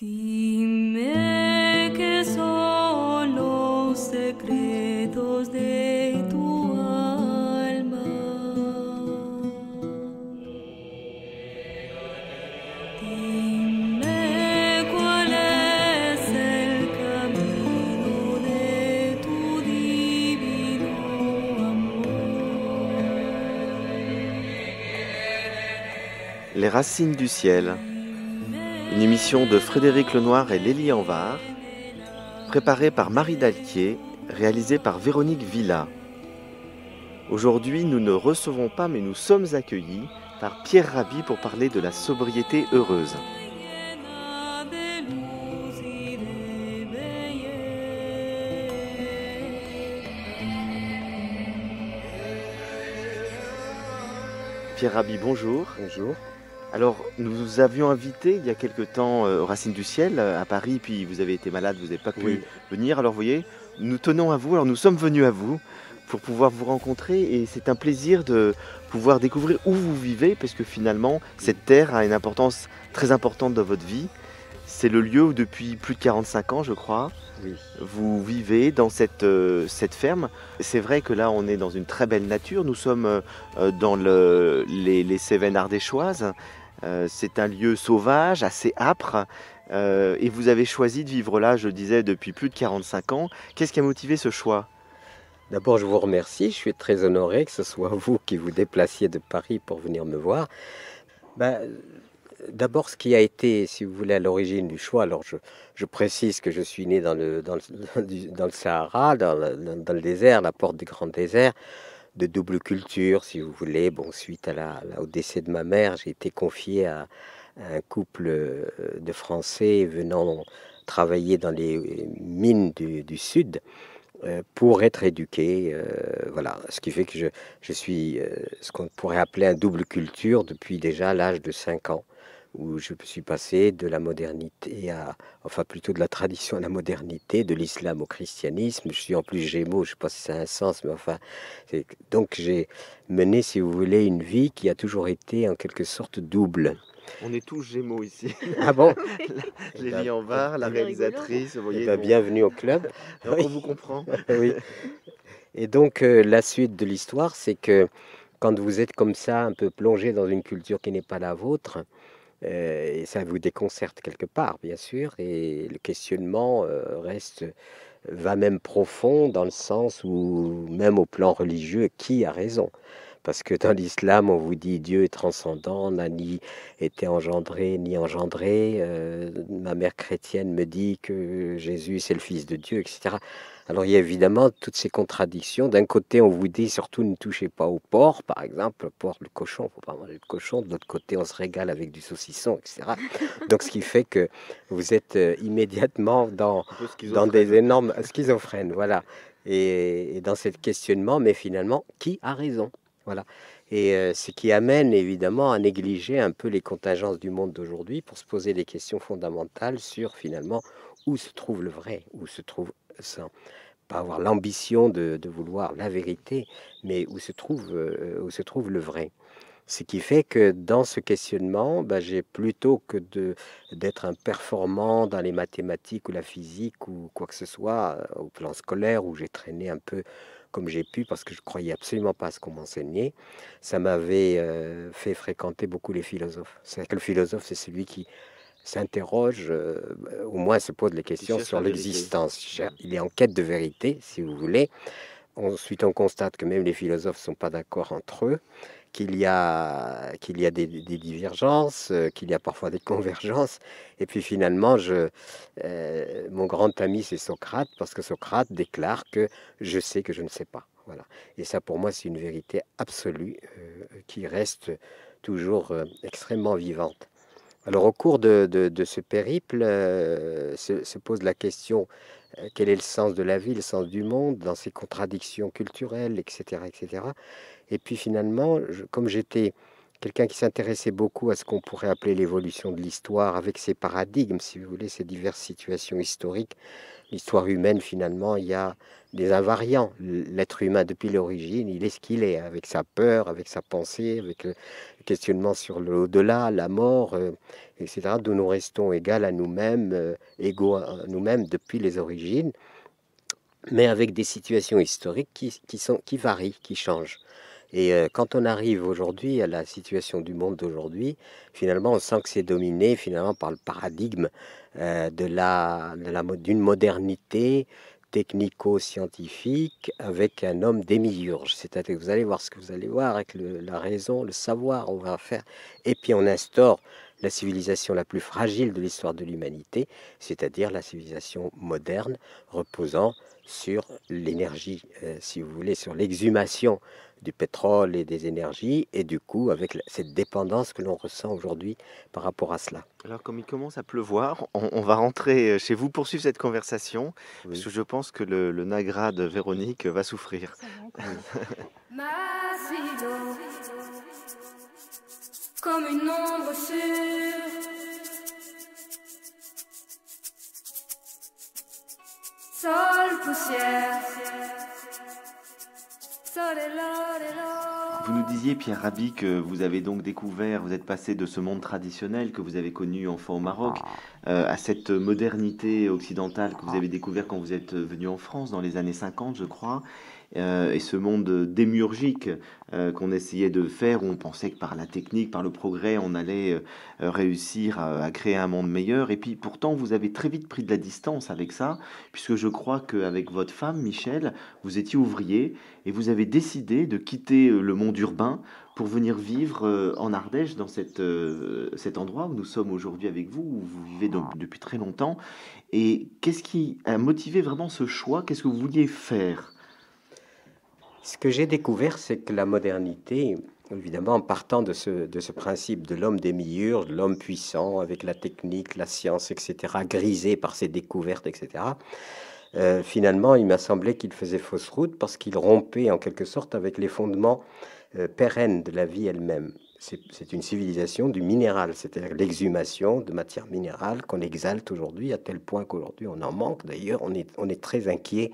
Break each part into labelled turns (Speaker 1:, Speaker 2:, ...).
Speaker 1: Dime que son los secretos de tu alma. Dime cuál es el camino de tu
Speaker 2: divino amor. Les racines du ciel. Une émission de Frédéric Lenoir et Lélie Anvar, préparée par Marie Dalquier, réalisée par Véronique Villa. Aujourd'hui, nous ne recevons pas, mais nous sommes accueillis par Pierre Rabhi pour parler de la sobriété heureuse. Pierre Rabhi, bonjour. Bonjour. Alors, nous vous avions invité il y a quelque temps euh, aux Racines du Ciel euh, à Paris, puis vous avez été malade, vous n'avez pas pu venir. Alors, vous voyez, nous tenons à vous, alors nous sommes venus à vous pour pouvoir vous rencontrer et c'est un plaisir de pouvoir découvrir où vous vivez parce que finalement, cette terre a une importance très importante dans votre vie. C'est le lieu où depuis plus de 45 ans, je crois, vous vivez dans cette, euh, cette ferme. C'est vrai que là, on est dans une très belle nature. Nous sommes euh, euh, dans les, Cévennes ardéchoises. c'est un lieu sauvage, assez âpre. et vous avez choisi de vivre là, je disais, depuis plus de 45 ans. Qu'est-ce qui a motivé ce choix D'abord, je vous remercie. Je suis très honoré que ce soit vous qui vous déplaciez de Paris pour
Speaker 3: venir me voir. Ben, d'abord, ce qui a été, si vous voulez, à l'origine du choix, alors je, précise que je suis né dans le, dans le, Sahara, dans le, dans le, désert, la porte du Grand Désert, de double culture, si vous voulez. Bon, suite à la, au décès de ma mère, j'ai été confié à, un couple euh, de Français venant travailler dans les euh, mines du, Sud euh, pour être éduqué. voilà, ce qui fait que je, je suis ce qu'on pourrait appeler un double culture depuis déjà l'âge de 5 ans où je suis passé de la modernité à, enfin plutôt de la tradition à la modernité, de l'islam au christianisme. Je suis en plus gémeaux, je ne sais pas si ça a un sens, mais enfin. Donc j'ai mené, si vous voulez, une vie qui a toujours été en quelque sorte double.
Speaker 2: On est tous gémeaux ici. Ah bon Lélie Anvar, la réalisatrice, vous voyez. Eh ben, bienvenue
Speaker 3: au club. On vous
Speaker 2: comprend. oui.
Speaker 3: Et donc euh, la suite de l'histoire, c'est que quand vous êtes comme ça, un peu plongé dans une culture qui n'est pas la vôtre, et ça vous déconcerte quelque part, bien sûr, et le questionnement euh, reste euh, va même profond dans le sens où même au plan religieux, qui a raison parce que dans l'islam, on vous dit Dieu est transcendant, n'a ni été engendré ni engendré. Euh, ma mère chrétienne me dit que Jésus c'est le Fils de Dieu, etc. Alors il y a évidemment toutes ces contradictions. D'un côté, on vous dit surtout ne touchez pas au porc, par exemple, le porc, le cochon, il ne faut pas manger le cochon. De l'autre côté, on se régale avec du saucisson, etc. Donc ce qui fait que vous êtes euh, immédiatement dans, dans des énormes schizophrènes. Voilà. Et, et dans ce questionnement, mais finalement, qui a raison voilà. Et euh, ce qui amène évidemment à négliger un peu les contingences du monde d'aujourd'hui pour se poser des questions fondamentales sur finalement où se trouve le vrai, où se trouve sans pas avoir l'ambition de, vouloir la vérité, mais où se trouve, euh, où se trouve le vrai. Ce qui fait que dans ce questionnement, bah, j'ai plutôt que de, d'être un performant dans les mathématiques ou la physique ou quoi que ce soit, euh, au plan scolaire, où j'ai traîné un peu comme j'ai pu parce que je croyais absolument pas à ce qu'on m'enseignait. Ça m'avait euh, fait fréquenter beaucoup les philosophes. C'est le philosophe, c'est celui qui s'interroge, euh, bah, au moins se pose les questions sur l'existence. Mm. Il est en quête de vérité, si vous voulez. Ensuite, on constate que même les philosophes ne sont pas d'accord entre eux qu'il y a, qu'il y a des, divergences, euh, qu'il y a parfois des convergences. Et puis finalement, je, euh, mon grand ami, c'est Socrate, parce que Socrate déclare que je sais que je ne sais pas. Voilà. Et ça, pour moi, c'est une vérité absolue euh, qui reste toujours extrêmement vivante. Alors, au cours de, ce périple, se, se, pose la question euh, quel est le sens de la vie, le sens du monde, dans ses contradictions culturelles, etc. etc. Et puis finalement, comme j'étais quelqu'un qui s'intéressait beaucoup à ce qu'on pourrait appeler l'évolution de l'histoire, avec ses paradigmes, si vous voulez, ses diverses situations historiques. L'histoire humaine, finalement, il y a des invariants. L'être humain, depuis l'origine, il est ce qu'il est, avec sa peur, avec sa pensée, avec le... Euh, questionnement sur l'au-delà, la mort, euh, etc., d'où nous restons égal à nous-mêmes, euh, égaux à nous-mêmes depuis les origines, mais avec des situations historiques qui, sont, qui varient, qui changent. Et euh, quand on arrive aujourd'hui à la situation du monde d'aujourd'hui, finalement, on sent que c'est dominé finalement par le paradigme de la d'une modernité technico-scientifique avec un homme démiurge. C'est-à-dire vous allez voir ce que vous allez voir avec la raison, le savoir, on va faire. Et puis on instaure la civilisation la plus fragile de l'histoire de l'humanité, c'est-à-dire la civilisation moderne reposant sur l'énergie, euh, si vous voulez, sur l'exhumation du pétrole et des énergies, et du coup avec cette dépendance que l'on ressent aujourd'hui
Speaker 2: par rapport à cela. Alors comme il commence à pleuvoir, on, va rentrer euh, chez vous poursuivre cette conversation, parce que je pense que le, le Nagra de Véronique va souffrir.
Speaker 3: comme une ombre sûre. Sol poussière.
Speaker 2: Vous nous disiez, Pierre Rabhi, que vous avez donc découvert, vous êtes passé de ce monde traditionnel que vous avez connu enfant au Maroc ah. euh, à cette modernité occidentale que vous ah. avez découvert quand vous êtes venu en France dans les années 50, je crois. Euh, et ce monde démiurgique euh, qu'on essayait de faire, où on pensait que par la technique, par le progrès, on allait euh, réussir à, créer un monde meilleur. Et puis pourtant, vous avez très vite pris de la distance avec ça, puisque je crois qu'avec votre femme, Michel, vous étiez ouvrier et vous avez décidé de quitter le monde urbain pour venir vivre en Ardèche, dans cet endroit où nous sommes aujourd'hui avec vous, où vous vivez depuis très longtemps. Et qu'est-ce qui a motivé vraiment ce choix Qu'est-ce que vous vouliez faire
Speaker 3: ce que j'ai découvert, c'est que la modernité, évidemment, en partant de ce, de ce principe de l'homme des milieux, de l'homme puissant, avec la technique, la science, etc., grisé par ses découvertes, etc., euh, finalement, il m'a semblé qu'il faisait fausse route parce qu'il rompait en quelque sorte avec les fondements euh, pérennes de la vie elle-même. C'est une civilisation du minéral, c'est-à-dire l'exhumation de matières minérales qu'on exalte aujourd'hui, à tel point qu'aujourd'hui on en manque. D'ailleurs, on est, on est très inquiet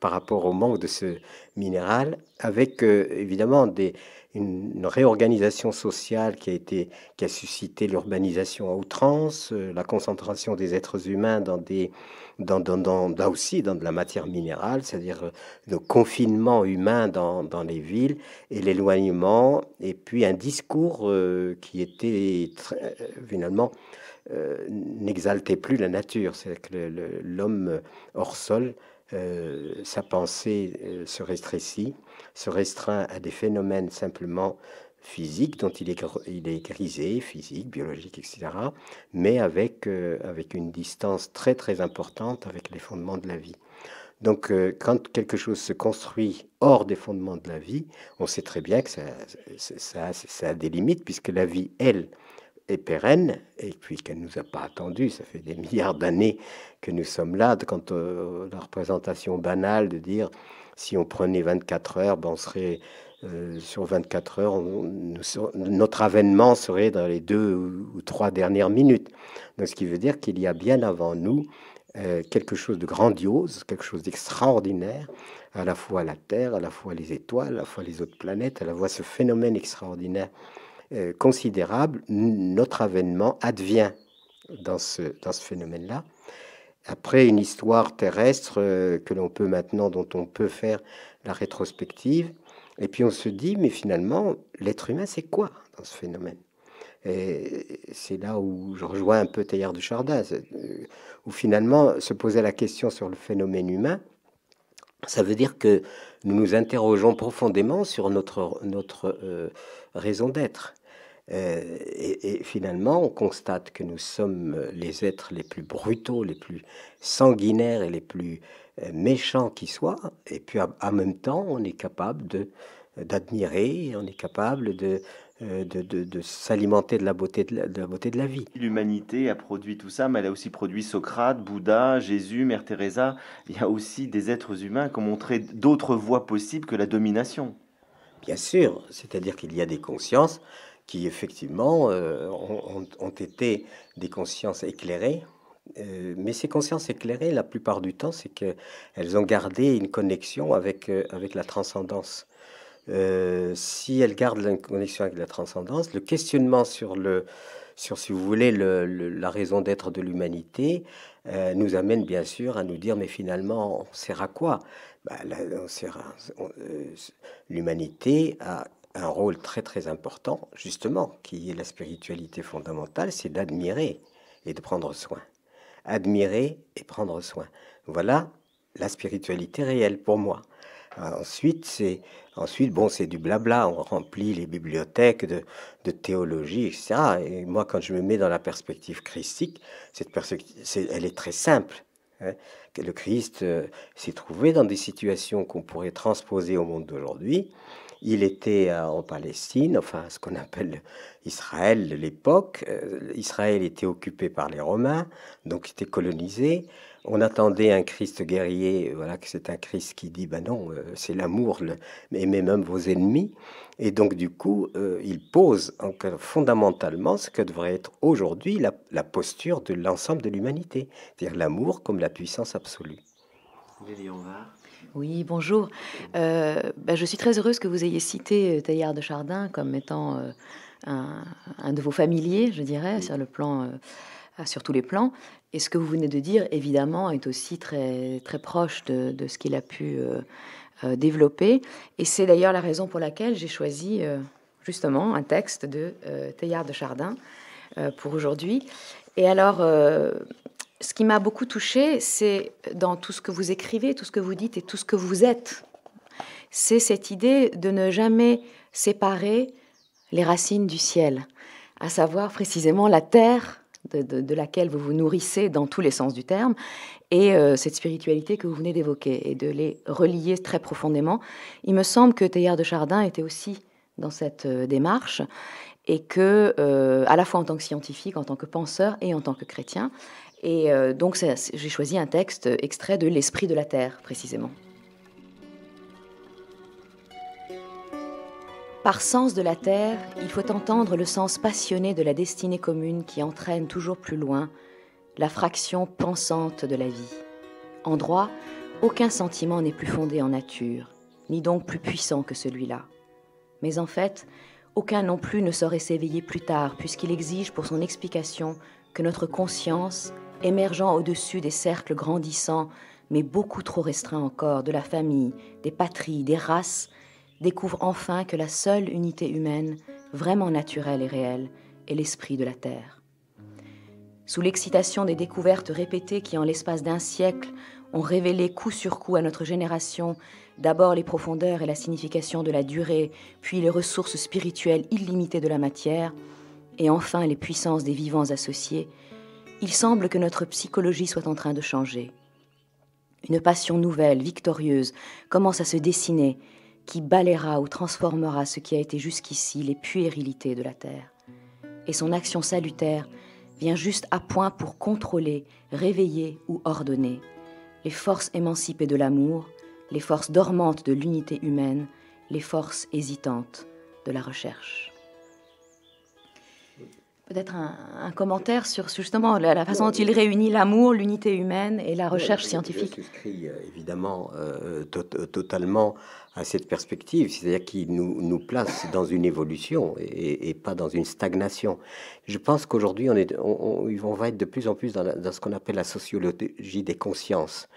Speaker 3: par rapport au manque de ce minéral, avec euh, évidemment des, une, réorganisation sociale qui a, été, qui a suscité l'urbanisation à outrance, euh, la concentration des êtres humains dans des, dans, dans, dans, aussi dans de la matière minérale, c'est-à-dire euh, le confinement humain dans, dans les villes et l'éloignement, et puis un discours qui était finalement n'exaltait plus la nature, c'est-à-dire que l'homme hors sol euh, sa pensée euh, se se restreint à des phénomènes simplement physiques dont il est, grisé, physique, biologique, etc., mais avec, euh, avec une distance très très importante avec les fondements de la vie. Donc quand quelque chose se construit hors des fondements de la vie, on sait très bien que ça, ça a des limites puisque la vie, elle, est pérenne et puis qu'elle nous a pas attendu. Ça fait des milliards d'années que nous sommes là. Quant à euh, la représentation banale de dire si on prenait 24 heures, ben on serait euh, sur 24 heures, notre avènement serait dans les deux ou, trois dernières minutes. Donc, ce qui veut dire qu'il y a bien avant nous euh, quelque chose de grandiose, quelque chose d'extraordinaire, à la fois la Terre, à la fois les étoiles, à la fois les autres planètes, à la fois ce phénomène extraordinaire euh, considérable, notre avènement advient dans ce, dans ce phénomène-là. Après une histoire terrestre euh, que l'on peut maintenant, dont on peut faire la rétrospective, et puis on se dit, mais finalement, l'être humain, c'est quoi dans ce phénomène et c'est là où je rejoins un peu Teilhard de Chardin, euh, où finalement se poser la question sur le phénomène humain, ça veut dire que nous nous interrogeons profondément sur notre, notre euh, raison d'être. Euh, et, finalement, on constate que nous sommes euh, les êtres les plus brutaux, les plus sanguinaires et les plus méchants qui soient. Et puis, en même temps, on est capable de d'admirer, on est capable de euh, de, s'alimenter de la beauté de la, beauté de la vie.
Speaker 2: L'humanité a produit tout ça, mais elle a aussi produit Socrate, Bouddha, Jésus, Mère Teresa. Il y a aussi des êtres humains qui ont montré d'autres voies possibles que la domination. Bien sûr, c'est-à-dire qu'il y a des consciences
Speaker 3: qui effectivement euh, ont, été des consciences éclairées. Euh, mais ces consciences éclairées, la plupart du temps, c'est qu'elles ont gardé une connexion avec la transcendance. Euh, si elle garde la connexion avec la transcendance, le questionnement sur le sur, si vous voulez, le, la raison d'être de l'humanité, euh, nous amène bien sûr à nous dire, mais finalement, on sert à quoi bah, euh, L'humanité a un rôle très très important, justement, qui est la spiritualité fondamentale, c'est d'admirer et de prendre soin. Admirer et prendre soin. Voilà la spiritualité réelle pour moi. Ensuite, c'est ensuite bon, c'est du blabla. On remplit les bibliothèques de, de, théologie, etc. Et moi, quand je me mets dans la perspective christique, cette perspective, elle est très simple. Hein. Le Christ euh, s'est trouvé dans des situations qu'on pourrait transposer au monde d'aujourd'hui. Il était euh, en Palestine, enfin ce qu'on appelle Israël de l'époque. Euh, Israël était occupé par les Romains, donc était colonisé on attendait un Christ guerrier, voilà que c'est un Christ qui dit ben non, euh, c'est l'amour, aimez même vos ennemis. Et donc du coup, euh, il pose fondamentalement ce que devrait être aujourd'hui la, posture de l'ensemble de l'humanité, c'est-à-dire l'amour comme la puissance absolue.
Speaker 1: Oui, bonjour. Euh, ben, je suis très heureuse que vous ayez cité Taillard de Chardin comme étant un, de vos familiers, je dirais, sur le plan ah, sur tous les plans. Et ce que vous venez de dire, évidemment, est aussi très, très proche de, ce qu'il a pu euh, euh, développer. Et c'est d'ailleurs la raison pour laquelle j'ai choisi euh, justement un texte de euh, de Chardin pour aujourd'hui. Et alors, ce qui m'a beaucoup touché, c'est dans tout ce que vous écrivez, tout ce que vous dites et tout ce que vous êtes, c'est cette idée de ne jamais séparer les racines du ciel, à savoir précisément la terre de, laquelle vous vous nourrissez dans tous les sens du terme, et euh, cette spiritualité que vous venez d'évoquer, et de les relier très profondément. Il me semble que Théard de Chardin était aussi dans cette euh, démarche, et que, euh, à la fois en tant que scientifique, en tant que penseur et en tant que chrétien, et donc j'ai choisi un texte extrait de L'Esprit de la Terre, précisément. Par sens de la terre, il faut entendre le sens passionné de la destinée commune qui entraîne toujours plus loin la fraction pensante de la vie. En droit, aucun sentiment n'est plus fondé en nature, ni donc plus puissant que celui-là. Mais en fait, aucun non plus ne saurait s'éveiller plus tard, puisqu'il exige pour son explication que notre conscience, émergeant au-dessus des cercles grandissants, mais beaucoup trop restreints encore, de la famille, des patries, des races, découvre enfin que la seule unité humaine, vraiment naturelle et réelle, est l'esprit de la Terre. Sous l'excitation des découvertes répétées qui, en l'espace d'un siècle, ont révélé coup sur coup à notre génération d'abord les profondeurs et la signification de la durée, puis les ressources spirituelles illimitées de la matière, et enfin les puissances des vivants associés, il semble que notre psychologie soit en train de changer. Une passion nouvelle, victorieuse, commence à se dessiner qui balayera ou transformera ce qui a été jusqu'ici les puérilités de la terre. Et son action salutaire vient juste à point pour contrôler, réveiller ou ordonner les forces émancipées de l'amour, les forces dormantes de l'unité humaine, les forces hésitantes de la recherche. Peut-être un, commentaire sur, justement la, façon dont il réunit l'amour, l'unité humaine et la recherche scientifique.
Speaker 3: Euh, évidemment euh, euh, totalement à cette perspective, c'est-à-dire qui nous, nous, place dans une évolution et, pas dans une stagnation. Je pense qu'aujourd'hui, on, on, on, va être de plus en plus dans, ce qu'on appelle la sociologie des consciences.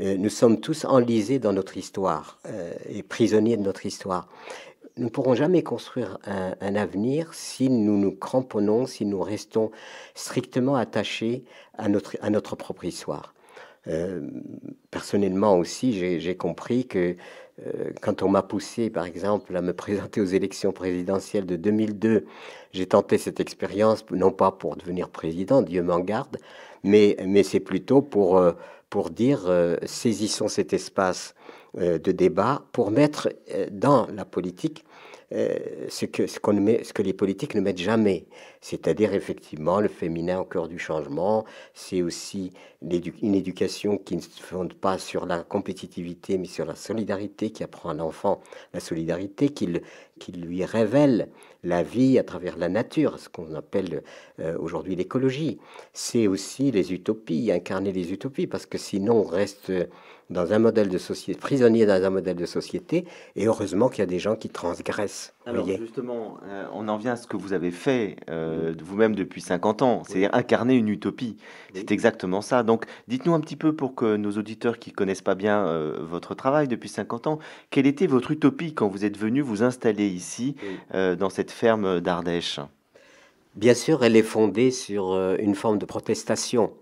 Speaker 3: Euh, nous sommes tous enlisés dans notre histoire euh, et prisonniers de notre histoire. Nous ne pourrons jamais construire un, avenir si nous nous cramponnons, si nous restons strictement attachés à notre, à notre propre histoire. Euh, personnellement aussi, j'ai compris que euh, quand on m'a poussé, par exemple, à me présenter aux élections présidentielles de 2002, j'ai tenté cette expérience, non pas pour devenir président, Dieu m'en garde, mais, c'est plutôt pour, euh, pour dire, euh, saisissons cet espace de débat pour mettre dans la politique euh, ce, que, ce, qu'on ce que les politiques ne mettent jamais. C'est-à-dire effectivement le féminin au cœur du changement. C'est aussi une éducation qui ne se fonde pas sur la compétitivité, mais sur la solidarité, qui apprend à l'enfant la solidarité, qui, lui révèle la vie à travers la nature, ce qu'on appelle euh, aujourd'hui l'écologie. C'est aussi les utopies, incarner les utopies, parce que sinon on reste dans un modèle de société, prisonnier dans un modèle de société, et heureusement qu'il y a des gens qui transgressent. Alors
Speaker 2: justement, euh, on en vient à ce que vous avez fait euh, vous-même depuis 50 ans, c'est incarner une utopie. C'est exactement ça. Donc dites-nous un petit peu pour que nos auditeurs qui connaissent pas bien euh, votre travail depuis 50 ans, quelle était votre utopie quand vous êtes venu vous installer ici, dans cette ferme d'Ardèche Bien sûr, elle est fondée sur une forme de protestation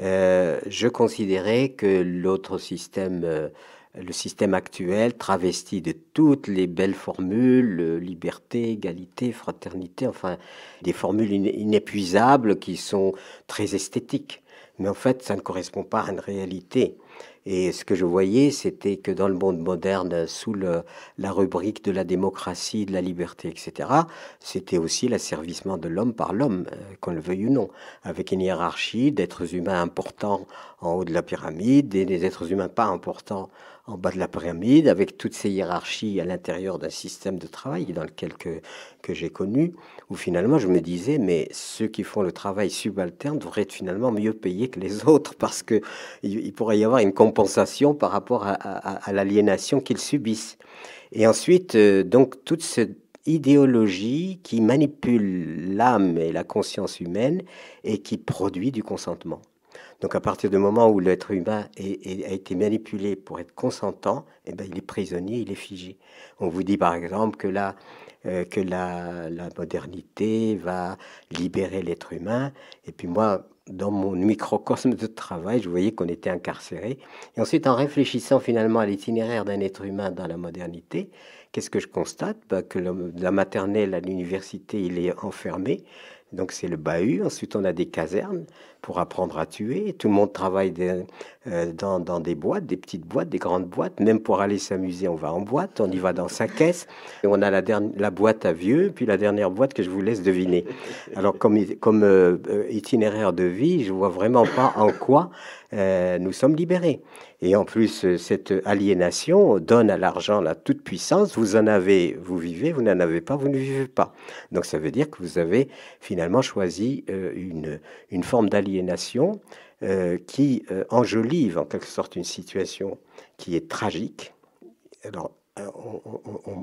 Speaker 2: euh,
Speaker 3: je considérais que l'autre système, euh, le système actuel, travesti de toutes les belles formules, euh, liberté, égalité, fraternité, enfin des formules inépuisables qui sont très esthétiques. Mais en fait, ça ne correspond pas à une réalité. Et ce que je voyais, c'était que dans le monde moderne, sous le, la rubrique de la démocratie, de la liberté, etc., c'était aussi l'asservissement de l'homme par l'homme, euh, qu'on le veuille ou non, avec une hiérarchie d'êtres humains importants en haut de la pyramide et des êtres humains pas importants en bas de la pyramide, avec toutes ces hiérarchies à l'intérieur d'un système de travail dans lequel que, j'ai connu, où finalement je me disais, mais ceux qui font le travail subalterne devraient être finalement mieux payés que les autres, parce qu'il il pourrait y avoir une compensation par rapport à, l'aliénation qu'ils subissent. Et ensuite, euh, donc, toute cette idéologie qui manipule l'âme et la conscience humaine et qui produit du consentement. Donc à partir du moment où l'être humain a été manipulé pour être consentant, eh ben, il est prisonnier, il est figé. On vous dit par exemple que la, euh, que la, modernité va libérer l'être humain. Et puis moi, dans mon microcosme de travail, je voyais qu'on était incarcéré. Et ensuite, en réfléchissant finalement à l'itinéraire d'un être humain dans la modernité, qu'est-ce que je constate bah, Que la maternelle à l'université, il est enfermé. Donc c'est le bahut. Ensuite, on a des casernes pour apprendre à tuer. Tout le monde travaille euh, dans, des boîtes, des petites boîtes, des grandes boîtes. Même pour aller s'amuser, on va en boîte, on y va dans sa caisse. Et on a la, dernière, la boîte à vieux, puis la dernière boîte que je vous laisse deviner. Alors comme, comme euh, itinéraire de vie, je vois vraiment pas en quoi euh, nous sommes libérés. Et en plus, cette aliénation donne à l'argent la toute puissance. Vous en avez, vous vivez, vous n'en avez pas, vous ne vivez pas. Donc ça veut dire que vous avez finalement choisi une, une forme d'aliénation nations euh, qui enjolivent euh, enjolive en quelque sorte une situation qui est tragique. Alors, euh,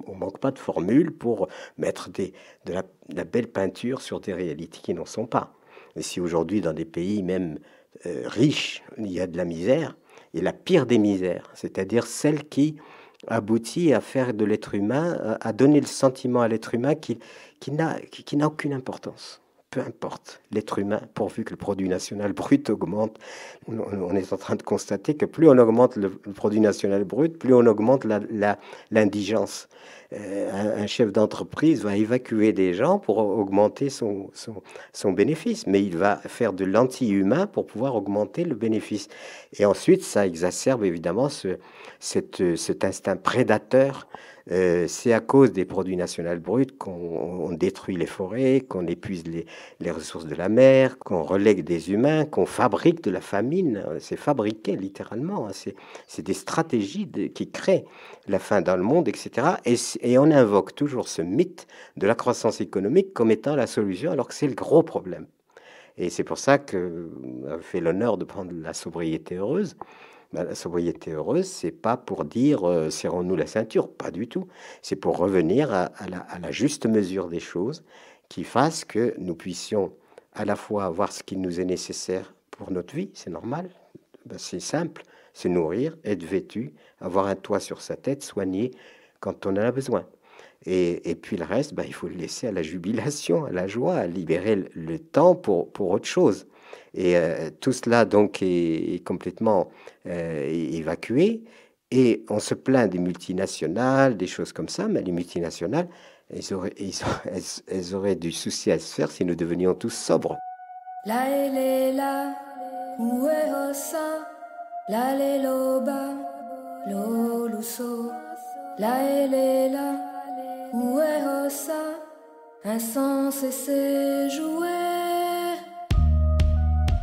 Speaker 3: on ne manque pas de formules pour mettre des, de, la, belle peinture sur des réalités qui n'en sont pas. Et si aujourd'hui, dans des pays même riches, il y a de la misère, et la pire des misères, c'est-à-dire celle qui aboutit à faire de l'être humain, à donner le sentiment à l'être humain qu'il n'a aucune importance peu importe l'être humain, pourvu que le produit national brut augmente. On est en train de constater que plus on augmente le produit national brut, plus on augmente l'indigence. Euh, un chef d'entreprise va évacuer des gens pour augmenter son, son, bénéfice, mais il va faire de l'anti-humain pour pouvoir augmenter le bénéfice. Et ensuite, ça exacerbe évidemment ce, cet instinct prédateur euh, c'est à cause des produits nationaux bruts qu'on détruit les forêts, qu'on épuise les, ressources de la mer, qu'on relègue des humains, qu'on fabrique de la famine. C'est fabriqué littéralement. Hein. C'est des stratégies qui créent la fin dans le monde, etc. Et, on invoque toujours ce mythe de la croissance économique comme étant la solution, alors que c'est le gros problème. Et c'est pour ça que euh, fait l'honneur de prendre la sobriété heureuse. Bah, la sobriété heureuse, c'est pas pour dire euh, serrons-nous la ceinture, pas du tout. C'est pour revenir à, la, juste mesure des choses qui fasse que nous puissions à la fois avoir ce qui nous est nécessaire pour notre vie, c'est normal, bah, c'est simple, se nourrir, être vêtu, avoir un toit sur sa tête, soigner quand on en a besoin. Et, puis le reste, bah, il faut le laisser à la jubilation, à la joie, à libérer le, temps pour autre chose. Et euh, tout cela donc est, complètement euh, évacué. Et on se plaint des multinationales, des choses comme ça, mais les multinationales, elles auraient, auraient du souci à se faire si nous devenions tous sobres.
Speaker 1: La la La un et ses jouer.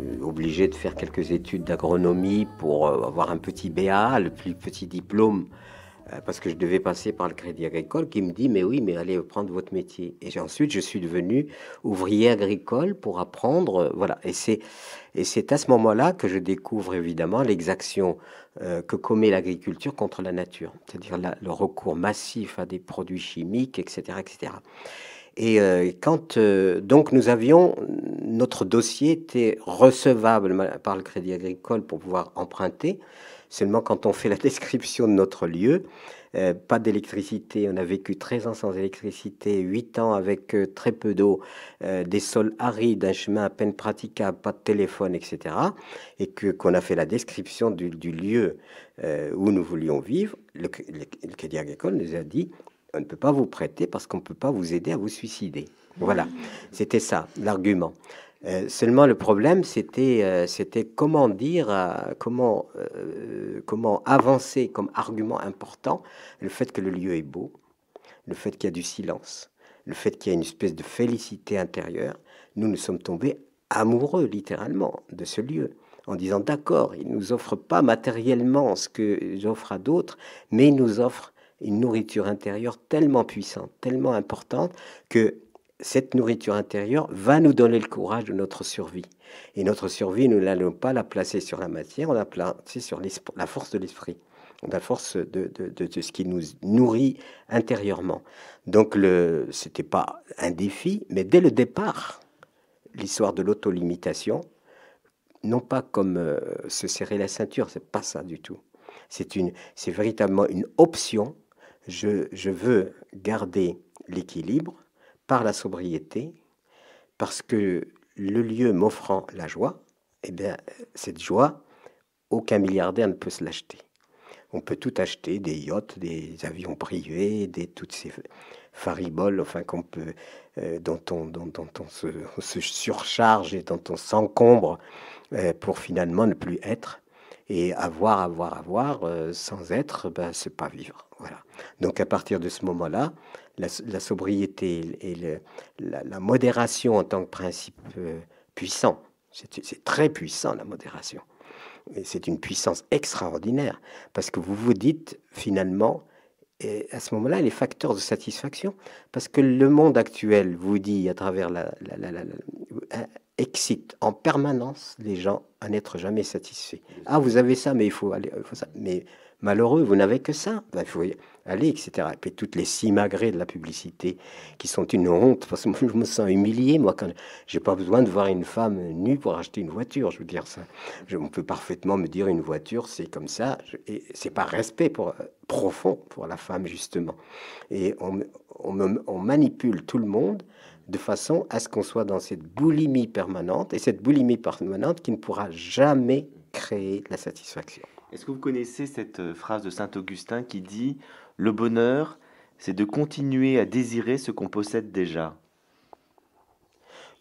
Speaker 3: Euh, obligé de faire quelques études d'agronomie pour euh, avoir un petit BA, le plus petit diplôme, euh, parce que je devais passer par le Crédit Agricole, qui me dit mais oui, mais allez prendre votre métier. Et ensuite, je suis devenu ouvrier agricole pour apprendre, voilà. Et c'est à ce moment-là que je découvre évidemment l'exaction que commet l'agriculture contre la nature, c'est-à-dire le recours massif à des produits chimiques, etc., etc. Et euh, quand euh, donc nous avions notre dossier était recevable par le Crédit Agricole pour pouvoir emprunter. Seulement quand on fait la description de notre lieu, euh, pas d'électricité, on a vécu 13 ans sans électricité, 8 ans avec très peu d'eau, des sols arides, un chemin à peine praticable, pas de téléphone, etc. Et que qu'on a fait la description du, lieu où nous voulions vivre, le Crédit Agricole nous a dit on ne peut pas vous prêter parce qu'on ne peut pas vous aider à vous suicider. Voilà, c'était ça l'argument. Euh, seulement le problème, c'était euh, comment dire, euh, comment, comment avancer comme argument important le fait que le lieu est beau, le fait qu'il y a du silence, le fait qu'il y a une espèce de félicité intérieure. Nous nous sommes tombés amoureux littéralement de ce lieu en disant d'accord, il ne nous offre pas matériellement ce que j'offre à d'autres, mais il nous offre une nourriture intérieure tellement puissante, tellement importante, que cette nourriture intérieure va nous donner le courage de notre survie. Et notre survie, nous n'allons pas la placer sur la matière, on la place sur la force de l'esprit, la force de, ce qui nous nourrit intérieurement. Donc, ce n'était pas un défi, mais dès le départ, l'histoire de l'autolimitation, non pas comme euh, se serrer la ceinture, c'est pas ça du tout. C'est véritablement une option je, veux garder l'équilibre par la sobriété, parce que le lieu m'offrant la joie, eh bien, cette joie, aucun milliardaire ne peut se l'acheter. On peut tout acheter, des yachts, des avions privés, des, toutes ces fariboles enfin, qu'on peut, euh, dont, on, dont, on, se, surcharge et dont on s'encombre euh, pour finalement ne plus être. Et avoir, avoir, avoir, euh, sans être, ben, bah, c'est pas vivre. Voilà. Donc à partir de ce moment-là, la, sobriété et la, modération en tant que principe euh, puissant, c'est très puissant la modération. c'est une puissance extraordinaire, parce que vous vous dites finalement, et à ce moment-là, les facteurs de satisfaction, parce que le monde actuel vous dit à travers la, la, la excite en permanence les gens à n'être jamais satisfaits. Ah, vous avez ça, mais il faut aller. ça. Mais malheureux, vous n'avez que ça. Ben, il faut aller, etc. Et puis toutes les simagrées de la publicité qui sont une honte. Parce que je me sens humilié, moi, quand j'ai pas besoin de voir une femme nue pour acheter une voiture. Je veux dire ça. Je, on peut parfaitement me dire une voiture, c'est comme ça. et c'est pas respect pour, profond pour la femme, justement. Et on manipule tout le monde de façon à ce qu'on soit dans cette boulimie permanente, et cette boulimie permanente qui ne pourra jamais créer la satisfaction.
Speaker 2: Est-ce que vous connaissez cette euh, phrase de Saint Augustin qui dit ⁇ Le bonheur, c'est de continuer à désirer ce qu'on possède déjà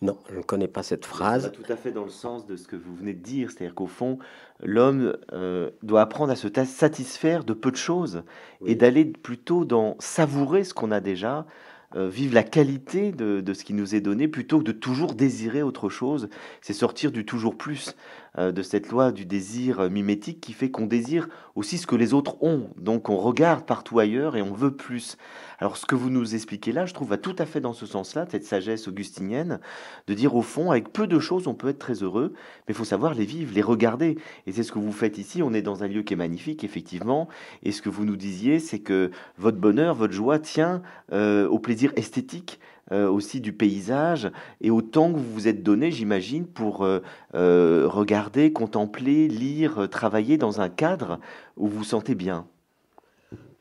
Speaker 2: ⁇ Non, je ne connais pas cette phrase. tout à fait dans le sens de ce que vous venez de dire, c'est-à-dire qu'au fond, l'homme euh, doit apprendre à se satisfaire de peu de choses et d'aller plutôt dans savourer ce qu'on a déjà euh, vivre la qualité de, de, ce qui nous est donné plutôt que de toujours désirer autre chose. C'est sortir du toujours plus. Euh, de cette loi du désir euh, mimétique qui fait qu'on désire aussi ce que les autres ont. Donc on regarde partout ailleurs et on veut plus. Alors ce que vous nous expliquez là, je trouve, va tout à fait dans ce sens-là, cette sagesse augustinienne, de dire au fond, avec peu de choses, on peut être très heureux, mais il faut savoir les vivre, les regarder. Et c'est ce que vous faites ici, on est dans un lieu qui est magnifique, effectivement, et ce que vous nous disiez, c'est que votre bonheur, votre joie tient euh, au plaisir esthétique euh, aussi du paysage et au temps que vous vous êtes donné, j'imagine, pour euh, euh, regarder, contempler, lire, travailler dans un cadre où vous vous sentez bien.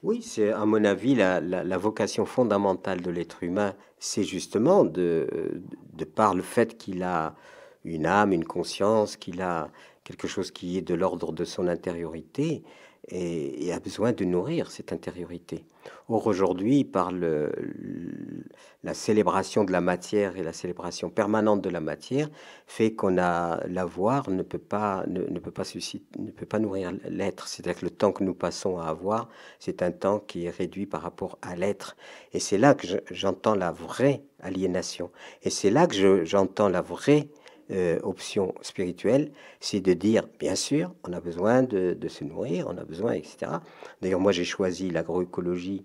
Speaker 2: Oui, c'est à mon avis
Speaker 3: la, la, vocation fondamentale de l'être humain, c'est justement de, de par le fait qu'il a une âme, une conscience, qu'il a quelque chose qui est de l'ordre de son intériorité, et, a besoin de nourrir cette intériorité. Or aujourd'hui, par la célébration de la matière et la célébration permanente de la matière, fait qu'on a l'avoir ne peut pas ne, peut pas ne peut pas nourrir l'être. C'est-à-dire que le temps que nous passons à avoir, c'est un temps qui est réduit par rapport à l'être. Et c'est là que j'entends la vraie aliénation. Et c'est là que j'entends la vraie euh, option spirituelle, c'est de dire, bien sûr, on a besoin de, se nourrir, on a besoin, etc. D'ailleurs, moi, j'ai choisi l'agroécologie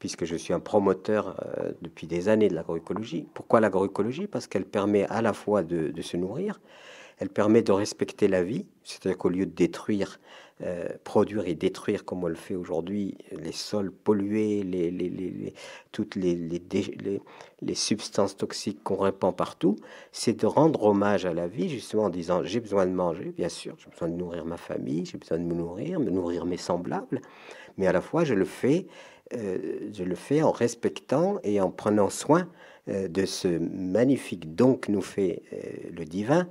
Speaker 3: puisque je suis un promoteur euh, depuis des années de l'agroécologie. Pourquoi l'agroécologie Parce qu'elle permet à la fois de, de, se nourrir, elle permet de respecter la vie, c'est-à-dire qu'au lieu de détruire euh, produire et détruire comme on le fait aujourd'hui les sols pollués, les, les, les, toutes les, substances toxiques qu'on répand partout, c'est de rendre hommage à la vie justement en disant j'ai besoin de manger, bien sûr, j'ai besoin de nourrir ma famille, j'ai besoin de me nourrir, de nourrir mes semblables, mais à la fois je le fais, euh, je le fais en respectant et en prenant soin euh, de ce magnifique don que nous fait le divin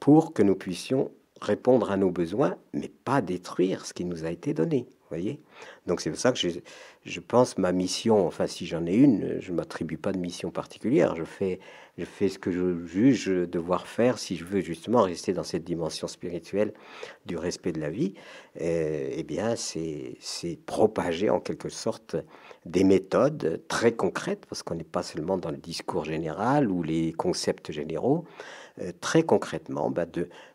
Speaker 3: pour que nous puissions répondre à nos besoins, mais pas détruire ce qui nous a été donné voyez Donc c'est pour ça que je, je, pense ma mission, enfin si j'en ai une, je ne m'attribue pas de mission particulière, je fais, je fais ce que je juge devoir faire si je veux justement rester dans cette dimension spirituelle du respect de la vie, et euh, eh bien c'est propager en quelque sorte des méthodes très concrètes, parce qu'on n'est pas seulement dans le discours général ou les concepts généraux, euh, très concrètement bah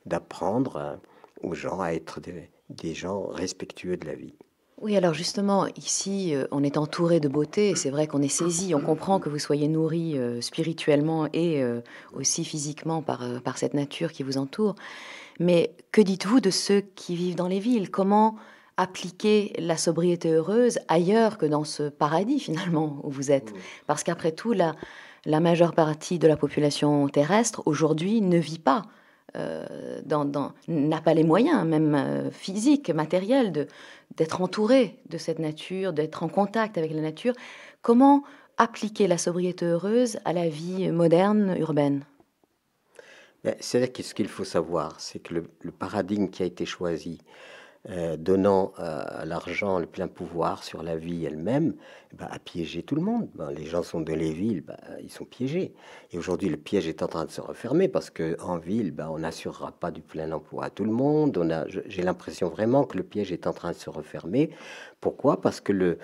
Speaker 3: d'apprendre hein, aux gens à être des des gens respectueux de la vie.
Speaker 1: Oui, alors justement, ici, euh, on est entouré de beauté, c'est vrai qu'on est saisi, on comprend que vous soyez nourri euh, spirituellement et euh, aussi physiquement par, cette nature qui vous entoure. Mais que dites-vous de ceux qui vivent dans les villes Comment appliquer la sobriété heureuse ailleurs que dans ce paradis finalement où vous êtes Parce qu'après tout, la, la majeure partie de la population terrestre aujourd'hui ne vit pas euh, n'a pas les moyens, même physiques euh, physiques, matériels, d'être entouré de cette nature, d'être en contact avec la nature. Comment appliquer la sobriété heureuse à la vie moderne, urbaine
Speaker 3: C'est là que ce qu'il faut savoir, c'est que le, paradigme qui a été choisi, euh, donnant euh, l'argent le plein pouvoir sur la vie elle-même, bah, a piégé tout le monde. Ben, les gens sont de les villes, ben, ils sont piégés. Et aujourd'hui, le piège est en train de se refermer parce qu'en ville, on n'assurera pas du plein emploi à tout le monde. J'ai l'impression vraiment que le piège est en train de se refermer pourquoi Parce que le,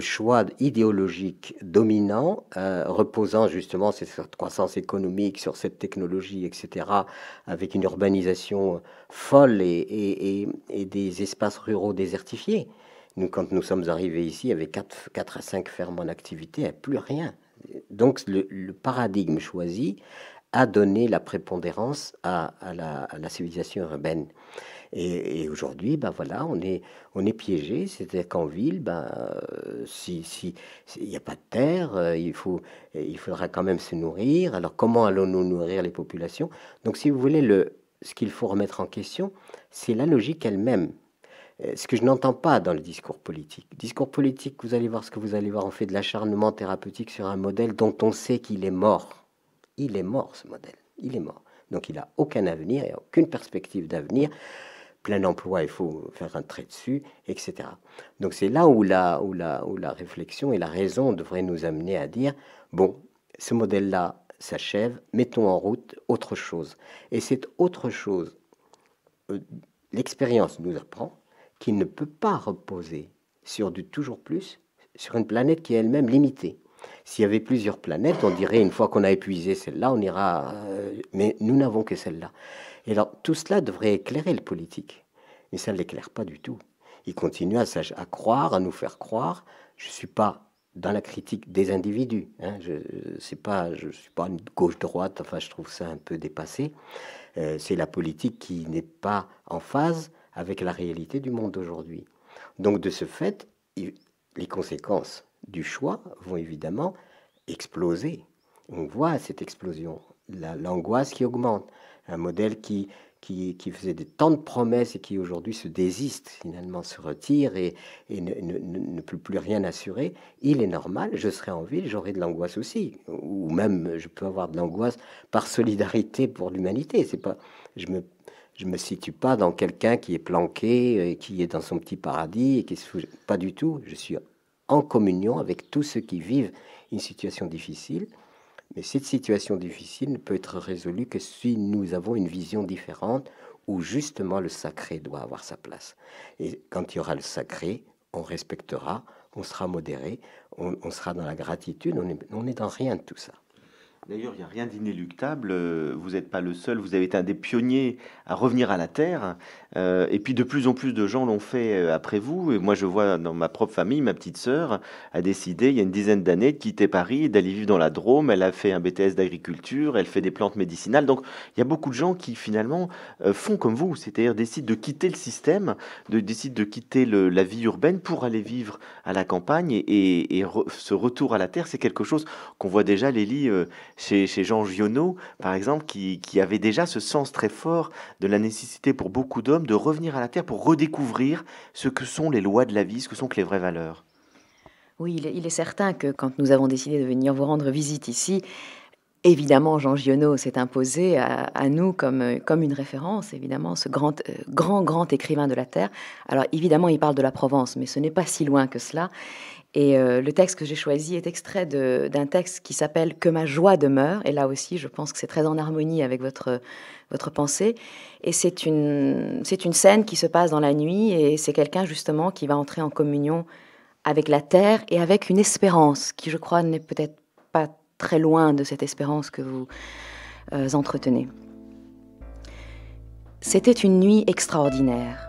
Speaker 3: choix idéologique dominant, euh, reposant justement sur cette croissance économique, sur cette technologie, etc., avec une urbanisation folle et, des espaces ruraux désertifiés. Nous, quand nous sommes arrivés ici, avec 4, 4 à 5 fermes en activité, a plus rien. Donc le, paradigme choisi a donné la prépondérance à, la, à la civilisation urbaine. Et, aujourd'hui, ben voilà, on est, on est piégé. C'est-à-dire qu'en ville, ben, euh, s'il n'y a pas de terre, euh, il, faut, il faudra quand même se nourrir. Alors comment allons-nous nourrir les populations Donc si vous voulez, le, ce qu'il faut remettre en question, c'est la logique elle-même euh, ce que je n'entends pas dans le discours politique. Discours politique, vous allez voir ce que vous allez voir, on fait de l'acharnement thérapeutique sur un modèle dont on sait qu'il est mort. Il est mort ce modèle, il est mort. Donc il n'a aucun avenir, et aucune perspective d'avenir plein emploi, il faut faire un trait dessus, etc. Donc c'est là où la, où, la, où la réflexion et la raison devraient nous amener à dire, bon, ce modèle-là s'achève, mettons en route autre chose. Et cette autre chose, euh, l'expérience nous apprend qu'il ne peut pas reposer sur du toujours plus, sur une planète qui est elle-même limitée. S'il y avait plusieurs planètes, on dirait une fois qu'on a épuisé celle-là, on ira. Euh, mais nous n'avons que celle-là. Et alors, tout cela devrait éclairer le politique. Mais ça ne l'éclaire pas du tout. Il continue à, à croire, à nous faire croire. Je ne suis pas dans la critique des individus. Hein. Je ne pas, je suis pas une gauche-droite, enfin je trouve ça un peu dépassé. Euh, c'est la politique qui n'est pas en phase avec la réalité du monde d'aujourd'hui. Donc de ce fait, les conséquences du choix vont évidemment exploser. On voit cette explosion, l'angoisse qui augmente, un modèle qui, faisait tant de promesses et qui aujourd'hui se désiste, finalement se retire et, ne, peut plus rien assurer, il est normal, je serai en ville, j'aurai de l'angoisse aussi, ou même je peux avoir de l'angoisse par solidarité pour l'humanité. C'est pas, je me, me situe pas dans quelqu'un qui est planqué et euh, qui est dans son petit paradis et qui se fout, pas du tout. Je suis en communion avec tous ceux qui vivent une situation difficile mais cette situation difficile ne peut être résolue que si nous avons une vision différente où justement le sacré doit avoir sa place. Et quand il y aura le sacré, on respectera, on sera modéré, on, sera dans la gratitude, on n'est dans rien de tout ça.
Speaker 2: D'ailleurs, il n'y a rien d'inéluctable. Euh, vous n'êtes pas le seul. Vous avez été un des pionniers à revenir à la Terre. Euh, et puis, de plus en plus de gens l'ont fait euh, après vous. Et moi, je vois dans ma propre famille, ma petite sœur a décidé, il y a une dizaine d'années, de quitter Paris, d'aller vivre dans la Drôme. Elle a fait un BTS d'agriculture. Elle fait des plantes médicinales. Donc, il y a beaucoup de gens qui, finalement, font comme vous. C'est-à-dire décident de quitter le système, de, décident de quitter la vie urbaine pour aller vivre à la campagne. Et, ce retour à la Terre, c'est quelque chose qu'on voit déjà, Lélie... Euh, chez, Jean Giono, par exemple, qui, avait déjà ce sens très fort de la nécessité pour beaucoup d'hommes de revenir à la terre pour redécouvrir ce que sont les lois de la vie, ce que sont les vraies valeurs.
Speaker 1: Oui, il est, certain que quand nous avons décidé de venir vous rendre visite ici, Évidemment, Jean Giono s'est imposé à, nous comme, une référence, évidemment, ce grand, euh, grand, grand écrivain de la Terre. Alors, évidemment, il parle de la Provence, mais ce n'est pas si loin que cela. Et euh, le texte que j'ai choisi est extrait d'un texte qui s'appelle Que ma joie demeure. Et là aussi, je pense que c'est très en harmonie avec votre, votre pensée. Et c'est une, une scène qui se passe dans la nuit. Et c'est quelqu'un, justement, qui va entrer en communion avec la terre et avec une espérance qui, je crois, n'est peut-être pas très loin de cette espérance que vous euh, entretenez. C'était une nuit extraordinaire.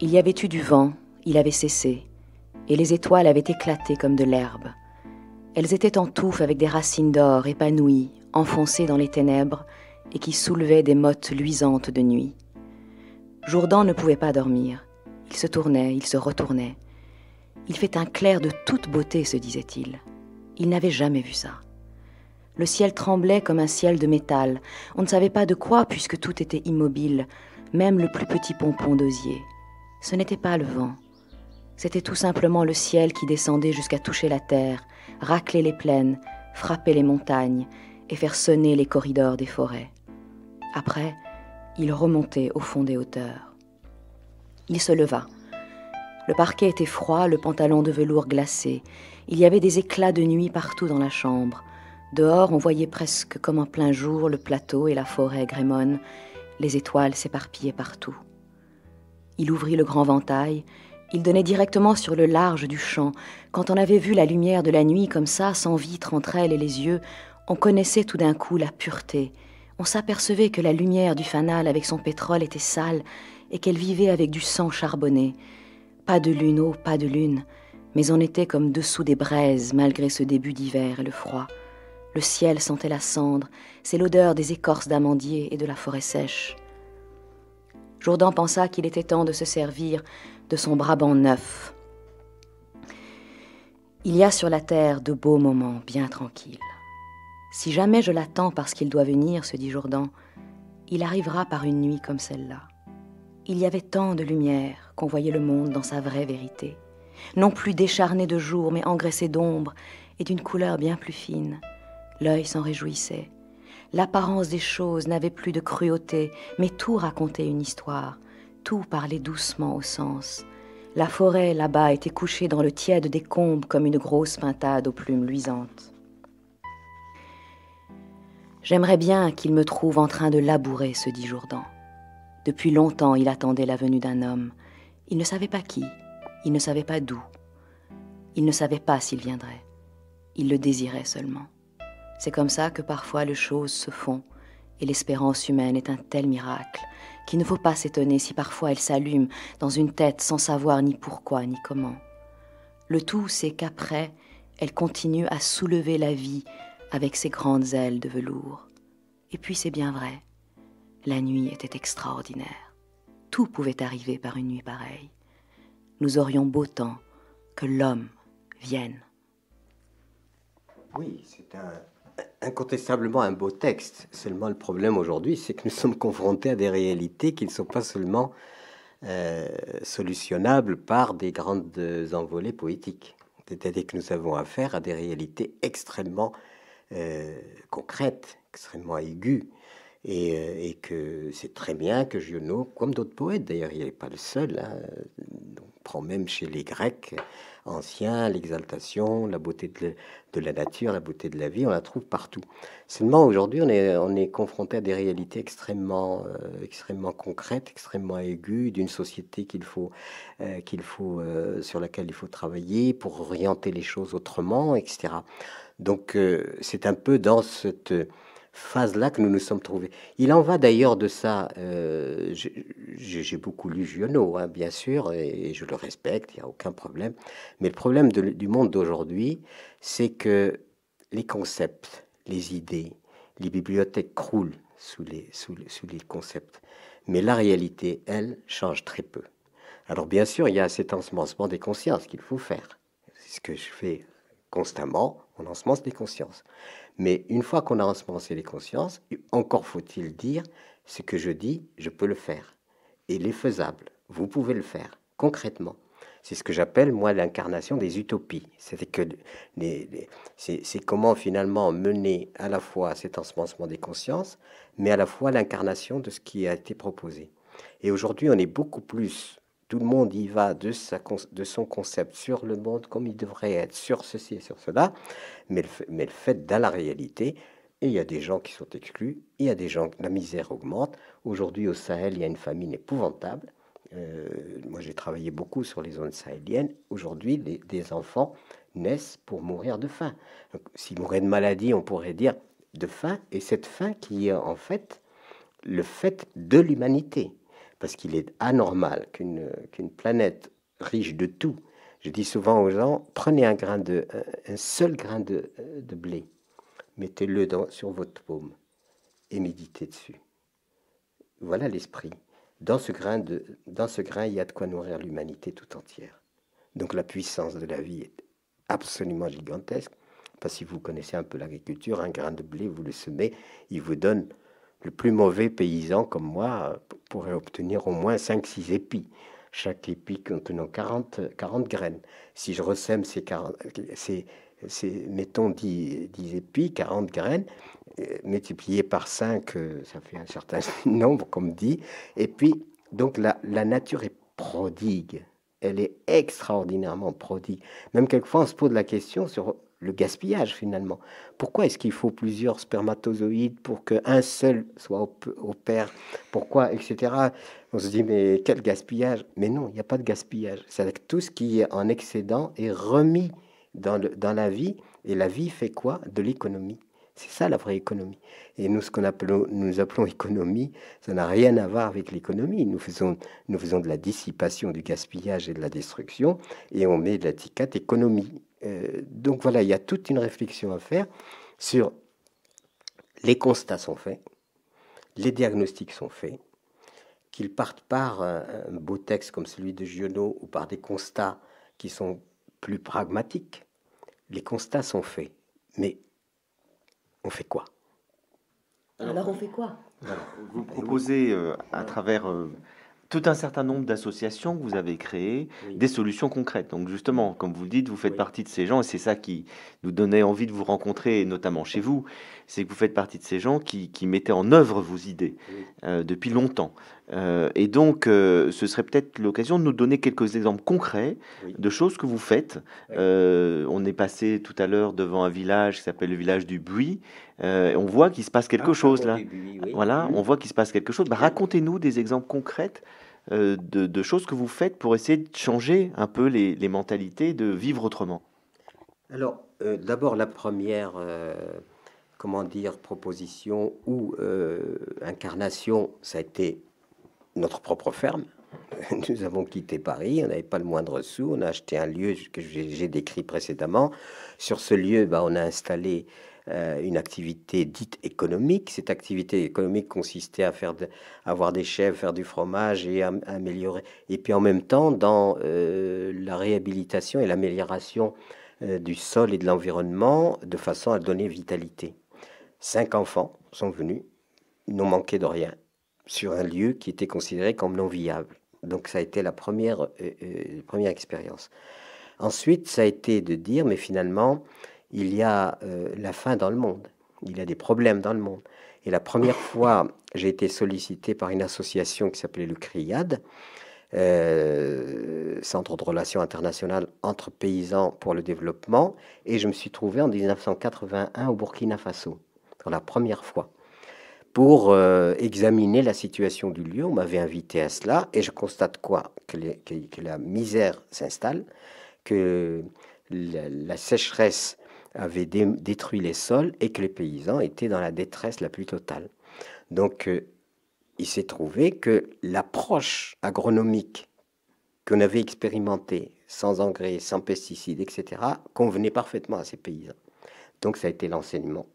Speaker 1: Il y avait eu du vent, il avait cessé et les étoiles avaient éclaté comme de l'herbe. Elles étaient en touffe avec des racines d'or épanouies, enfoncées dans les ténèbres, et qui soulevaient des mottes luisantes de nuit. Jourdan ne pouvait pas dormir. Il se tournait, il se retournait. Il fait un clair de toute beauté, se disait-il. Il, n'avait jamais vu ça. Le ciel tremblait comme un ciel de métal. On ne savait pas de quoi, puisque tout était immobile, même le plus petit pompon d'osier. Ce n'était pas le vent, c'était tout simplement le ciel qui descendait jusqu'à toucher la terre, racler les plaines, frapper les montagnes et faire sonner les corridors des forêts. Après, il remontait au fond des hauteurs. Il se leva. Le parquet était froid, le pantalon de velours glacé. Il y avait des éclats de nuit partout dans la chambre. Dehors, on voyait presque comme en plein jour le plateau et la forêt grémonne, les étoiles s'éparpillaient partout. Il ouvrit le grand ventail il donnait directement sur le large du champ. Quand on avait vu la lumière de la nuit comme ça, sans vitre entre elle et les yeux, on connaissait tout d'un coup la pureté. On s'apercevait que la lumière du fanal avec son pétrole était sale et qu'elle vivait avec du sang charbonné. Pas de lune, oh, pas de lune, mais on était comme dessous des braises malgré ce début d'hiver et le froid. Le ciel sentait la cendre, c'est l'odeur des écorces d'amandier et de la forêt sèche. Jourdan pensa qu'il était temps de se servir, de son Brabant neuf. Il y a sur la terre de beaux moments bien tranquilles. Si jamais je l'attends parce qu'il doit venir, se dit Jourdan, il arrivera par une nuit comme celle-là. Il y avait tant de lumière qu'on voyait le monde dans sa vraie vérité, non plus décharné de jour, mais engraissé d'ombre et d'une couleur bien plus fine. L'œil s'en réjouissait. L'apparence des choses n'avait plus de cruauté, mais tout racontait une histoire, tout parlait doucement au sens. La forêt là-bas était couchée dans le tiède des combes comme une grosse pintade aux plumes luisantes. J'aimerais bien qu'il me trouve en train de labourer, se dit Jourdan. Depuis longtemps, il attendait la venue d'un homme. Il ne savait pas qui, il ne savait pas d'où, il ne savait pas s'il viendrait. Il le désirait seulement. C'est comme ça que parfois les choses se font, et l'espérance humaine est un tel miracle, qu'il ne faut pas s'étonner si parfois elle s'allume dans une tête sans savoir ni pourquoi ni comment. Le tout, c'est qu'après, elle continue à soulever la vie avec ses grandes ailes de velours. Et puis c'est bien vrai, la nuit était extraordinaire. Tout pouvait arriver par une nuit pareille. Nous aurions beau temps que l'homme vienne.
Speaker 3: Oui, c'est un incontestablement un beau texte. Seulement, le problème aujourd'hui, c'est que nous sommes confrontés à des réalités qui ne sont pas seulement euh, solutionnables par des grandes envolées poétiques. C'est-à-dire que nous avons affaire à des réalités extrêmement euh, concrètes, extrêmement aiguës. Euh, et, que c'est très bien que Giono, comme d'autres poètes d'ailleurs, il n'est pas le seul, hein, prend même chez les Grecs anciens l'exaltation, la beauté de, la nature, la beauté de la vie, on la trouve partout. Seulement aujourd'hui, on est, confronté à des réalités extrêmement, euh, extrêmement concrètes, extrêmement aiguës, d'une société qu'il faut, euh, qu'il faut, sur laquelle il faut travailler pour orienter les choses autrement, etc. Donc c'est un peu dans cette phase-là que nous nous sommes trouvés. Il en va d'ailleurs de ça. Euh, j'ai beaucoup lu Giono, hein, bien sûr, et, je le respecte, il n'y a aucun problème. Mais le problème du monde d'aujourd'hui, c'est que les concepts, les idées, les bibliothèques croulent sous les concepts. Mais la réalité, elle, change très peu. Alors bien sûr, il y a cet ensemencement des consciences qu'il faut faire. C'est ce que je fais constamment, on ensemence les consciences. Mais une fois qu'on a ensemencé les consciences, encore faut-il dire ce que je dis, je peux le faire. Et les est faisable. Vous pouvez le faire concrètement. C'est ce que j'appelle, moi, l'incarnation des utopies. C'est que les, c'est comment finalement mener à la fois cet ensemencement des consciences, mais à la fois l'incarnation de ce qui a été proposé. Et aujourd'hui, on est beaucoup plus tout le monde y va de, sa, de son concept sur le monde comme il devrait être, sur ceci et sur cela, mais le, mais le fait dans la réalité, il y a des gens qui sont exclus, il y a des gens, la misère augmente. Aujourd'hui au Sahel, il y a une famine épouvantable. Euh, moi, j'ai travaillé beaucoup sur les zones sahéliennes. Aujourd'hui, des enfants naissent pour mourir de faim. S'ils mouraient de maladie, on pourrait dire de faim, et cette faim qui est en fait le fait de l'humanité parce qu'il est anormal qu'une planète riche de tout, je dis souvent aux gens, prenez un, grain de, un seul grain de, blé, mettez-le sur votre paume et méditez dessus. Voilà l'esprit. Dans, ce grain dans ce grain, il y a de quoi nourrir l'humanité tout entière. Donc la puissance de la vie est absolument gigantesque. Parce si vous connaissez un peu l'agriculture, un grain de blé, vous le semez, il vous donne le plus mauvais paysan comme moi euh, pourrait obtenir au moins 5-6 épis, chaque épi contenant 40, 40 graines. Si je ressème ces, 40, mettons 10, épis, 40 graines, euh, multiplié par 5, euh, ça fait un certain nombre, comme dit. Et puis, donc la, la nature est prodigue. Elle est extraordinairement prodigue. Même quelquefois, on se pose la question sur le gaspillage finalement. Pourquoi est-ce qu'il faut plusieurs spermatozoïdes pour qu'un seul soit au, père Pourquoi Etc. On se dit, mais quel gaspillage Mais non, il n'y a pas de gaspillage. C'est tout ce qui est en excédent est remis dans, le, dans la vie. Et la vie fait quoi De l'économie. C'est ça la vraie économie. Et nous, ce qu'on appelons, nous appelons économie, ça n'a rien à voir avec l'économie. Nous faisons, nous faisons de la dissipation, du gaspillage et de la destruction, et on met de l'étiquette économie. Euh, donc voilà, il y a toute une réflexion à faire sur les constats sont faits, les diagnostics sont faits, qu'ils partent par un, beau texte comme celui de Giono ou par des constats qui sont plus pragmatiques. Les
Speaker 2: constats sont faits, mais on fait quoi Alors, on fait quoi Vous proposez euh, à travers euh, tout un certain nombre d'associations que vous avez créées, des solutions concrètes. Donc justement, comme vous le dites, vous faites partie de ces gens, et c'est ça qui nous donnait envie de vous rencontrer, notamment chez vous, c'est que vous faites partie de ces gens qui, mettaient en œuvre vos idées euh, depuis longtemps. Euh, et donc, euh, ce serait peut-être l'occasion de nous donner quelques exemples concrets de choses que vous faites. on est passé tout à l'heure devant un village qui s'appelle le village du Buis. on voit qu'il se passe quelque chose là. voilà, on voit qu'il se passe quelque chose. Racontez-nous des exemples concrets euh, de, choses que vous faites pour essayer de changer un peu les, mentalités, de vivre autrement
Speaker 3: Alors, euh, d'abord, la première, euh, comment dire, proposition ou incarnation, ça a été notre propre ferme. Nous avons quitté Paris, on n'avait pas le moindre sou, on a acheté un lieu que j'ai décrit précédemment. Sur ce lieu, bah, on a installé euh, une activité dite économique. Cette activité économique consistait à faire avoir des chèvres, faire du fromage et améliorer. Et puis en même temps, dans euh, la réhabilitation et l'amélioration euh, du sol et de l'environnement, de façon à donner vitalité. Cinq enfants sont venus, n'ont manqué de rien, sur un lieu qui était considéré comme non viable. Donc ça a été la première expérience. Ensuite, ça a été de dire, mais finalement, il y a euh, la faim dans le monde, il y a des problèmes dans le monde. Et la première fois, j'ai été sollicité par une association qui s'appelait le CRIAD, euh, Centre de relations internationales entre paysans pour le développement, et je me suis trouvé en 1981 au Burkina Faso, pour la première fois. Pour euh, examiner la situation du lieu, on m'avait invité à cela, et je constate quoi que, la misère s'installe, que la sécheresse avait détruit les sols et que les paysans étaient dans la détresse la plus totale. Donc, euh, il s'est trouvé que l'approche agronomique qu'on avait expérimentée, sans engrais, sans pesticides, etc., convenait parfaitement à ces paysans. Donc, ça a été l'enseignement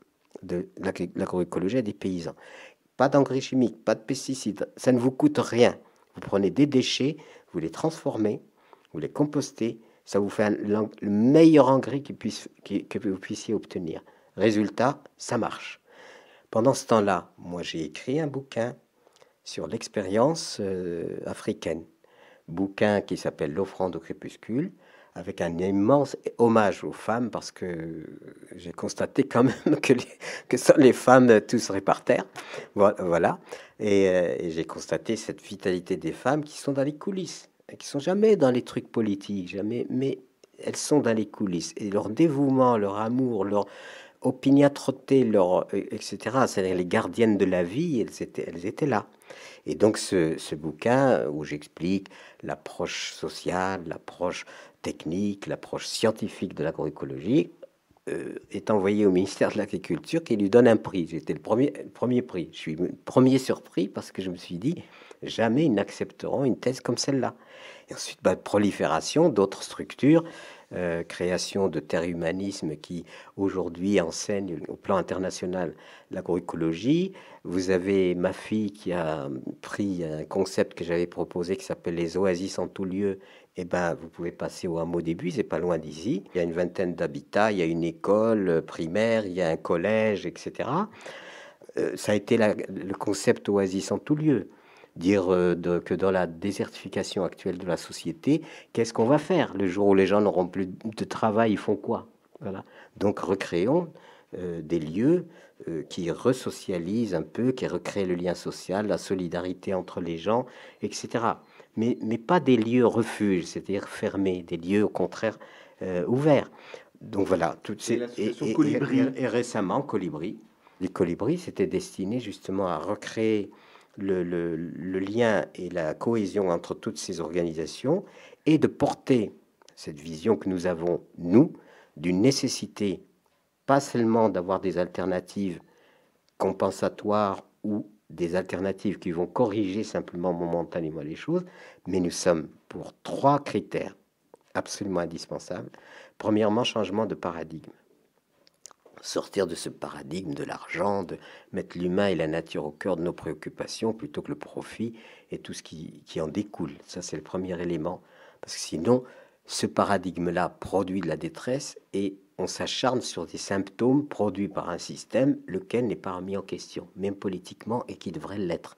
Speaker 3: de l'agroécologie à des paysans. Pas d'engrais chimiques, pas de pesticides, ça ne vous coûte rien. Vous prenez des déchets, vous les transformez, vous les compostez, ça vous fait le meilleur engrais qui puisse, que vous puissiez obtenir. Résultat, ça marche. Pendant ce temps-là, moi j'ai écrit un bouquin sur l'expérience euh, africaine. Bouquin qui s'appelle L'offrande au crépuscule, avec un immense hommage aux femmes, parce que j'ai constaté quand même que, que sans les femmes, tout serait par terre. Voilà. Euh, et j'ai constaté cette vitalité des femmes qui sont dans les coulisses qui sont jamais dans les trucs politiques, jamais, mais elles sont dans les coulisses. Et leur dévouement, leur amour, leur opiniâtreté, leur, euh, etc., c'est-à-dire les gardiennes de la vie, elles étaient, là. Et donc ce, bouquin où j'explique l'approche sociale, l'approche technique, l'approche scientifique de l'agroécologie, euh, est envoyé au ministère de l'Agriculture qui lui donne un prix. J'étais le premier, premier prix. Je suis premier surpris parce que je me suis dit, jamais ils n'accepteront une thèse comme celle-là. Et ensuite, bah, prolifération d'autres structures, euh, création de terre humanisme qui aujourd'hui enseigne au plan international l'agroécologie. Vous avez ma fille qui a pris un concept que j'avais proposé qui s'appelle les oasis en tout lieu. Et eh ben, vous pouvez passer au hameau début, c'est pas loin d'ici. Il y a une vingtaine d'habitats, il y a une école euh, primaire, il y a un collège, etc. Euh, ça a été le concept oasis en tout lieu dire euh, de, que dans la désertification actuelle de la société, qu'est-ce qu'on va faire le jour où les gens n'auront plus de travail, ils font quoi Voilà. Donc recréons euh, des lieux qui euh, qui resocialisent un peu, qui recréent le lien social, la solidarité entre les gens, etc. Mais, mais pas des lieux refuges, c'est-à-dire fermés, des lieux au contraire ouverts. Donc voilà, toutes ces... Et, et, récemment, Colibri. Les Colibris, c'était destiné justement à recréer le, lien et la cohésion entre toutes ces organisations et de porter cette vision que nous avons, nous, d'une nécessité, pas seulement d'avoir des alternatives compensatoires ou des alternatives qui vont corriger simplement momentanément les choses, mais nous sommes pour trois critères absolument indispensables. Premièrement, changement de paradigme sortir de ce paradigme de l'argent, de mettre l'humain et la nature au cœur de nos préoccupations plutôt que le profit et tout ce qui, qui en découle. Ça, c'est le premier élément. Parce que sinon, ce paradigme-là produit de la détresse et on s'acharne sur des symptômes produits par un système lequel n'est pas remis en question, même politiquement, et qui devrait l'être.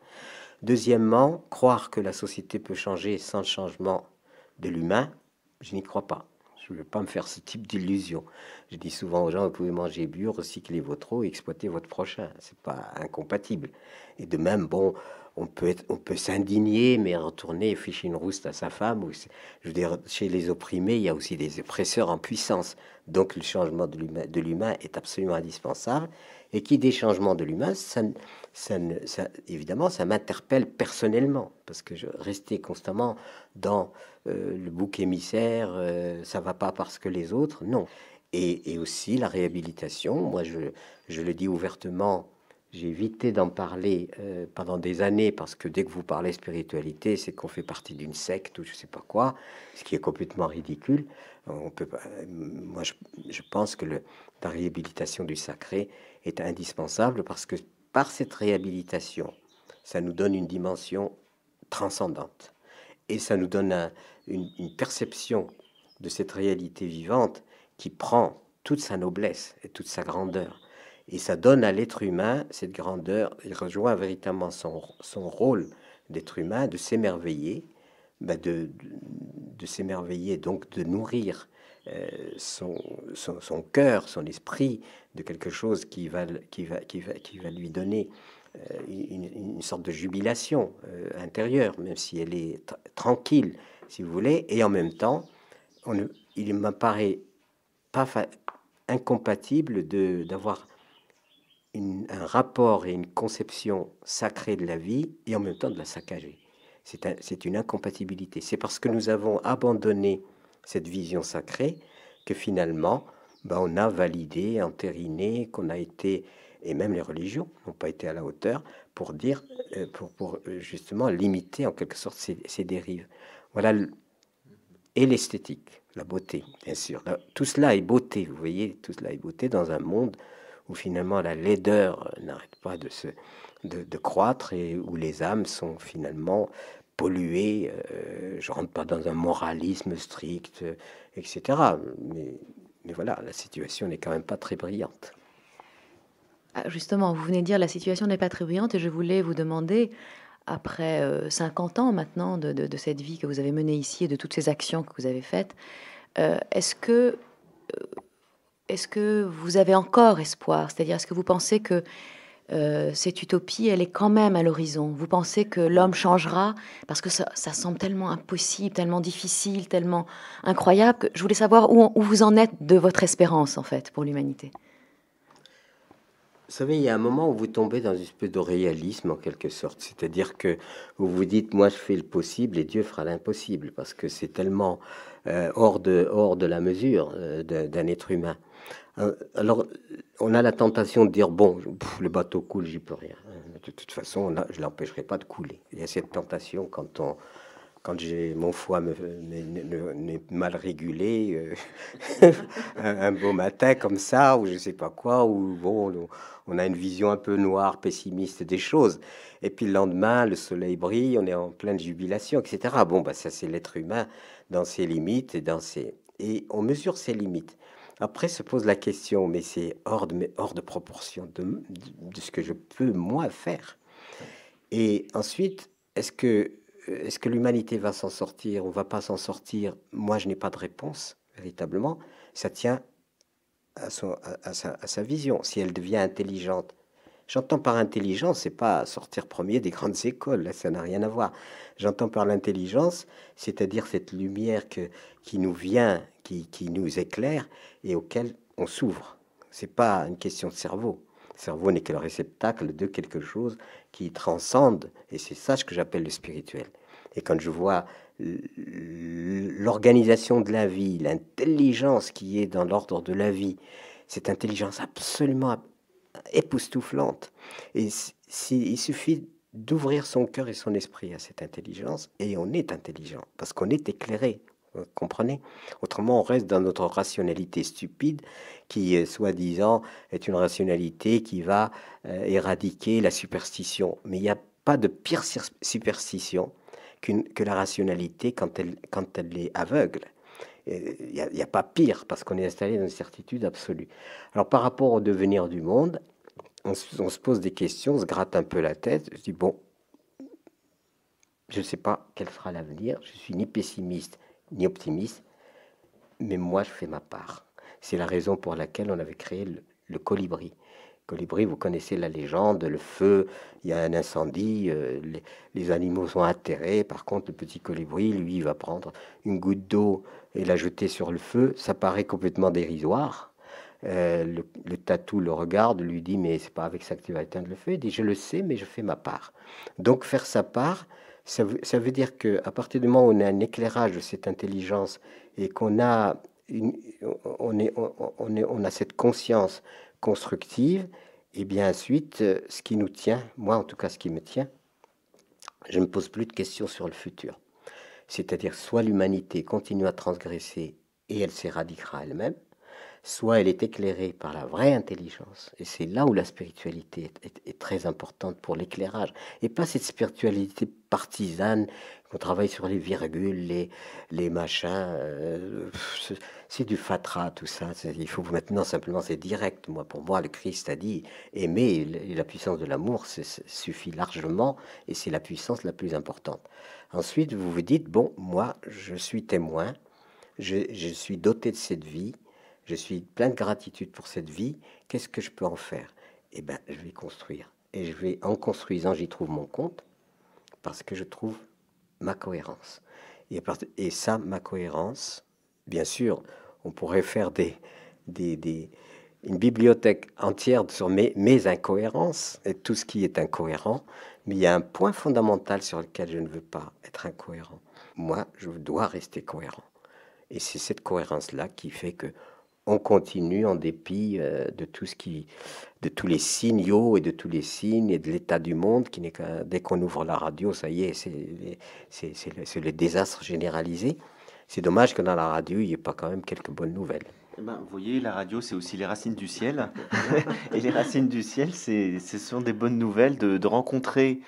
Speaker 3: Deuxièmement, croire que la société peut changer sans le changement de l'humain, je n'y crois pas. Je ne veux pas me faire ce type d'illusion. Je dis souvent aux gens, vous pouvez manger bio, recycler votre eau, exploiter votre prochain. C'est pas incompatible. Et de même, bon, on peut peut s'indigner, mais retourner et ficher une rouste à sa femme. Ou, je veux dire, chez les opprimés, il y a aussi des oppresseurs en puissance. Donc le changement de l'humain est absolument indispensable. Et qui des changements de l'humain, ça, évidemment, ça m'interpelle personnellement. Parce que je restais constamment dans euh, le bouc émissaire, euh, ça va pas parce que les autres, non. Et, aussi la réhabilitation, moi je, je le dis ouvertement, j'ai évité d'en parler euh, pendant des années parce que dès que vous parlez spiritualité, c'est qu'on fait partie d'une secte ou je sais pas quoi, ce qui est complètement ridicule. On peut moi, je, pense que le, la réhabilitation du sacré est indispensable parce que par cette réhabilitation, ça nous donne une dimension transcendante et ça nous donne un, une, perception de cette réalité vivante qui prend toute sa noblesse et toute sa grandeur. Et ça donne à l'être humain cette grandeur. Il rejoint véritablement son, rôle d'être humain, de s'émerveiller, bah de, s'émerveiller, donc de nourrir euh, son, son, cœur, son esprit, de quelque chose qui va, qui qui va, lui donner euh, une, sorte de jubilation euh, intérieure, même si elle est tranquille, si vous voulez, et en même temps, on ne, il m'apparaît pas incompatible d'avoir un rapport et une conception sacrée de la vie et en même temps de la saccager. C'est une incompatibilité. C'est parce que nous avons abandonné cette vision sacrée que finalement, ben, on a validé, entériné, qu'on a été, et même les religions n'ont pas été à la hauteur pour dire, euh, pour, pour euh, justement limiter en quelque sorte ces, ces dérives. Voilà. Et l'esthétique, la beauté, bien sûr. Tout cela est beauté, vous voyez, tout cela est beauté dans un monde où finalement la laideur n'arrête pas de, se, de, croître et où les âmes sont finalement polluées. Euh, je rentre pas dans un moralisme strict, euh, etc. Mais, mais voilà, la situation
Speaker 1: n'est quand même pas très brillante. Ah, justement, vous venez de dire la situation n'est pas très brillante et je voulais vous demander après 50 euh, ans maintenant de, cette vie que vous avez menée ici et de toutes ces actions que vous avez faites, euh, est-ce que, euh, est que vous avez encore espoir C'est-à-dire, est-ce que vous pensez que cette utopie, elle est quand même à l'horizon Vous pensez que l'homme changera Parce que ça, semble tellement impossible, tellement difficile, tellement incroyable. je voulais savoir où vous en êtes de votre espérance, en fait, pour l'humanité.
Speaker 3: Vous savez, il y a un moment où vous tombez dans une espèce de réalisme en quelque sorte. C'est-à-dire que vous vous dites, moi je fais le possible et Dieu fera l'impossible, parce que c'est tellement euh, hors, de, hors de la mesure euh, d'un être humain. Euh, alors, on a la tentation de dire, bon, le bateau coule, j'y peux rien. De toute façon, je ne l'empêcherai pas de couler. Il y a cette tentation quand on, quand j'ai mon foie n'est mal régulé, un beau matin comme ça, ou je sais pas quoi, ou bon, on a une vision un peu noire, pessimiste des choses. Et puis le lendemain, le soleil brille, on est en pleine jubilation, etc. Bon, bah, ça, c'est l'être humain dans ses limites et dans ses. Et on mesure ses limites. Après se pose la question, mais c'est hors de, proportion de, ce que je peux moi faire. Et ensuite, est-ce que, que l'humanité va s'en sortir On va pas s'en sortir Moi, je n'ai pas de réponse, véritablement. Ça tient à, à, sa, vision, si elle devient intelligente. J'entends par intelligence, c'est pas sortir premier des grandes écoles, là, ça n'a rien à voir. J'entends par l'intelligence, c'est-à-dire cette lumière que, qui nous vient, qui, nous éclaire et auquel on s'ouvre. C'est pas une question de cerveau. cerveau n'est que le réceptacle de quelque chose qui transcende, et c'est ça ce que j'appelle le spirituel. Et quand je vois l'organisation de la vie, l'intelligence qui est dans l'ordre de la vie, cette intelligence absolument époustouflante. Et il suffit d'ouvrir son cœur et son esprit à cette intelligence, et on est intelligent, parce qu'on est éclairé, vous comprenez Autrement, on reste dans notre rationalité stupide, qui, euh, soi-disant, est une rationalité qui va euh, éradiquer la superstition. Mais il n'y a pas de pire superstition que la rationalité quand elle, quand elle est aveugle. Il euh, n'y a, pas pire parce qu'on est installé dans une certitude absolue. Alors par rapport au devenir du monde, on, se pose des questions, on se gratte un peu la tête, je dis bon, je ne sais pas quel sera l'avenir, je suis ni pessimiste ni optimiste, mais moi je fais ma part. C'est la raison pour laquelle on avait créé le colibri. Colibri, vous connaissez la légende, le feu, il y a un incendie, euh, les, animaux sont atterrés. Par contre, le petit colibri, lui, va prendre une goutte d'eau et la jeter sur le feu. Ça paraît complètement dérisoire. Euh, le, tatou le regarde, lui dit Mais c'est pas avec ça que tu vas éteindre le feu. Il dit Je le sais, mais je fais ma part. Donc, faire sa part, ça veut, dire que dire qu'à partir du moment où on a un éclairage de cette intelligence et qu'on a une, on, est, est, on, a cette conscience constructive, et bien ensuite, euh, ce qui nous tient, moi en tout cas ce qui me tient, je ne me pose plus de questions sur le futur. C'est-à-dire soit l'humanité continue à transgresser et elle s'éradiquera elle-même, soit elle est éclairée par la vraie intelligence, et c'est là où la spiritualité est, très importante pour l'éclairage, et pas cette spiritualité partisane qu'on travaille sur les virgules, les, les machins, euh, c'est du fatras tout ça, il faut maintenant simplement, c'est direct, moi pour moi le Christ a dit, aimer, la puissance de l'amour suffit largement, et c'est la puissance la plus importante. Ensuite, vous vous dites, bon, moi je suis témoin, je suis doté de cette vie, je suis plein de gratitude pour cette vie, qu'est-ce que je peux en faire Eh bien, je vais construire. Et je vais, en construisant, j'y trouve mon compte, parce que je trouve ma cohérence. Et, et ça, ma cohérence, bien sûr, on pourrait faire des, une bibliothèque entière sur mes, mes, incohérences et tout ce qui est incohérent, mais il y a un point fondamental sur lequel je ne veux pas être incohérent. Moi, je dois rester cohérent. Et c'est cette cohérence-là qui fait que on continue en dépit euh, de tout ce qui, de tous les signaux et de tous les signes et de l'état du monde qui n'est qu'un, dès qu'on ouvre la radio, ça y est, c'est, le, désastre généralisé.
Speaker 2: C'est dommage que dans la radio, il n'y ait pas quand même quelques bonnes nouvelles. Eh ben, vous voyez, la radio, c'est aussi les racines du ciel. et les racines du ciel, c'est, ce sont des bonnes nouvelles de, de rencontrer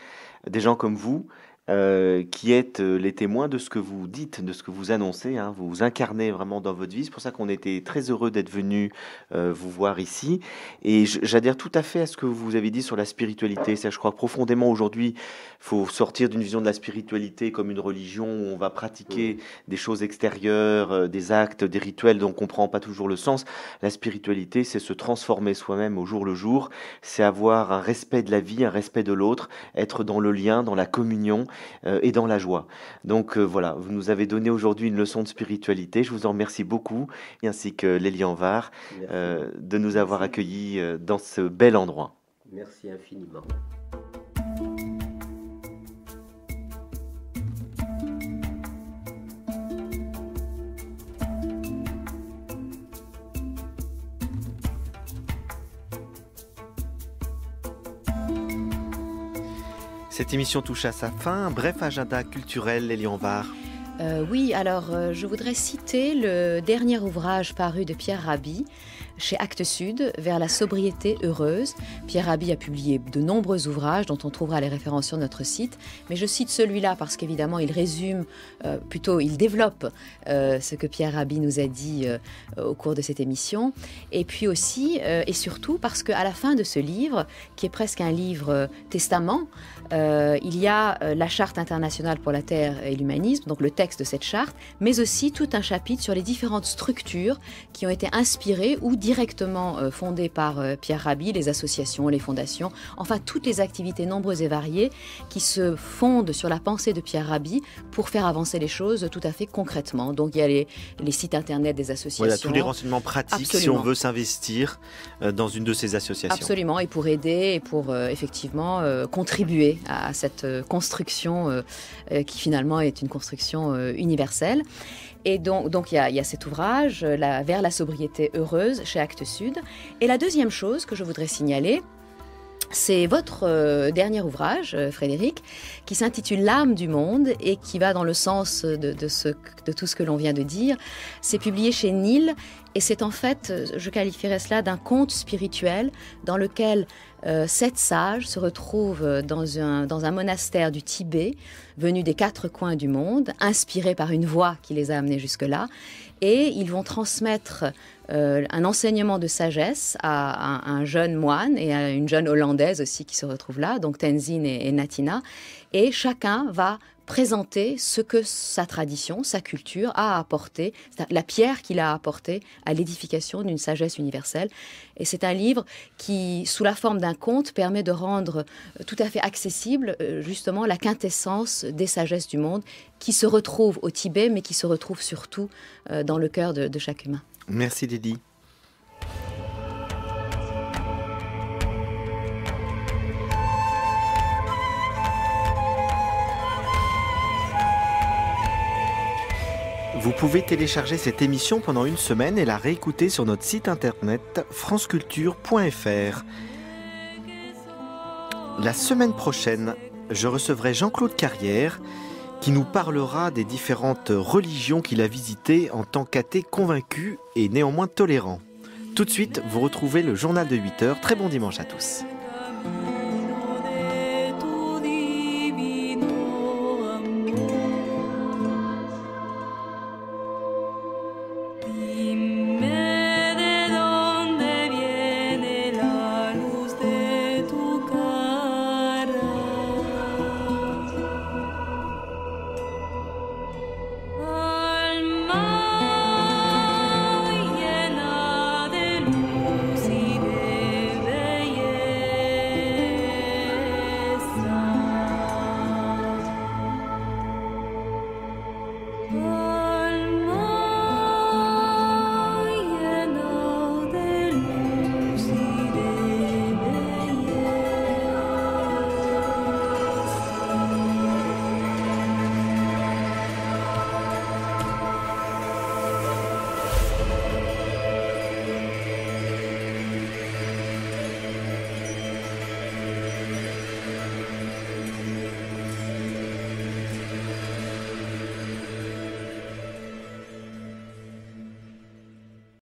Speaker 2: des gens comme vous euh, qui êtes euh, les témoins de ce que vous dites, de ce que vous annoncez. Hein. Vous vous incarnez vraiment dans votre vie. C'est pour ça qu'on était très heureux d'être venu euh, vous voir ici. Et j'adhère tout à fait à ce que vous avez dit sur la spiritualité. Ça, je crois profondément aujourd'hui, faut sortir d'une vision de la spiritualité comme une religion où on va pratiquer des choses extérieures, des actes, des rituels dont on ne comprend pas toujours le sens. La spiritualité, c'est se transformer soi-même au jour le jour. C'est avoir un respect de la vie, un respect de l'autre, être dans le lien, dans la communion. Euh, et dans la joie. Donc euh, voilà, vous nous avez donné aujourd'hui une leçon de spiritualité. Je vous en remercie beaucoup, ainsi que Lélian Var, euh, de nous avoir accueillis dans ce bel endroit.
Speaker 3: Merci infiniment.
Speaker 2: Cette émission touche à sa fin. bref agenda culturel, Lyon Var.
Speaker 1: Euh, oui, alors euh, je voudrais citer le dernier ouvrage paru de Pierre Rabhi, chez Actes Sud vers la sobriété heureuse. Pierre Rabhi a publié de nombreux ouvrages dont on trouvera les références sur notre site, mais je cite celui-là parce qu'évidemment il résume, euh, plutôt il développe euh, ce que Pierre Rabhi nous a dit euh, au cours de cette émission, et puis aussi et surtout parce qu'à la fin de ce livre, qui est presque un livre testament, il y a la charte internationale pour la terre et l'humanisme, donc le texte de cette charte, mais aussi tout un chapitre sur les différentes structures qui ont été inspirées ou directement euh, fondées par euh, Pierre Rabhi, les associations, les fondations, enfin toutes les activités nombreuses et variées qui se fondent sur la pensée de Pierre Rabhi pour faire avancer les choses tout à fait concrètement. Donc il y a les, sites internet des associations. Voilà, tous les renseignements
Speaker 2: pratiques si on veut s'investir euh, dans une de ces associations. Absolument,
Speaker 1: et pour aider et pour effectivement contribuer à cette construction qui finalement est une construction universelle. Et donc, il y, a, cet ouvrage, euh, Vers la sobriété heureuse, chez Actes Sud. Et la deuxième chose que je voudrais signaler, c'est votre euh, dernier ouvrage, euh, Frédéric, qui s'intitule L'âme du monde et qui va dans le sens de, de tout ce que l'on vient de dire. C'est publié chez Nil et c'est en fait, je qualifierais cela d'un conte spirituel dans lequel euh, sept sages se retrouvent euh, dans un, dans un monastère du Tibet, venus des quatre coins du monde, inspirés par une voix qui les a amenés jusque-là, et ils vont transmettre euh, un enseignement de sagesse à, un jeune moine et à une jeune hollandaise aussi qui se retrouve là, donc Tenzin et Natina, et chacun va présenter ce que sa tradition, sa culture a apporté, la pierre qu'il a apportée à l'édification d'une sagesse universelle. Et c'est un livre qui, sous la forme d'un conte, permet de rendre euh, tout à fait accessible euh, justement la quintessence des sagesses du monde qui se retrouve au Tibet, mais qui se retrouve surtout euh, dans le cœur de, chaque humain.
Speaker 2: Merci Didi. Vous pouvez télécharger cette émission pendant une semaine et la réécouter sur notre site internet franceculture.fr. La semaine prochaine, je recevrai Jean-Claude Carrière qui nous parlera des différentes religions qu'il a visitées en tant qu'athée convaincu et néanmoins tolérant. Tout de suite, vous retrouvez le journal de 8 h Très bon dimanche à tous.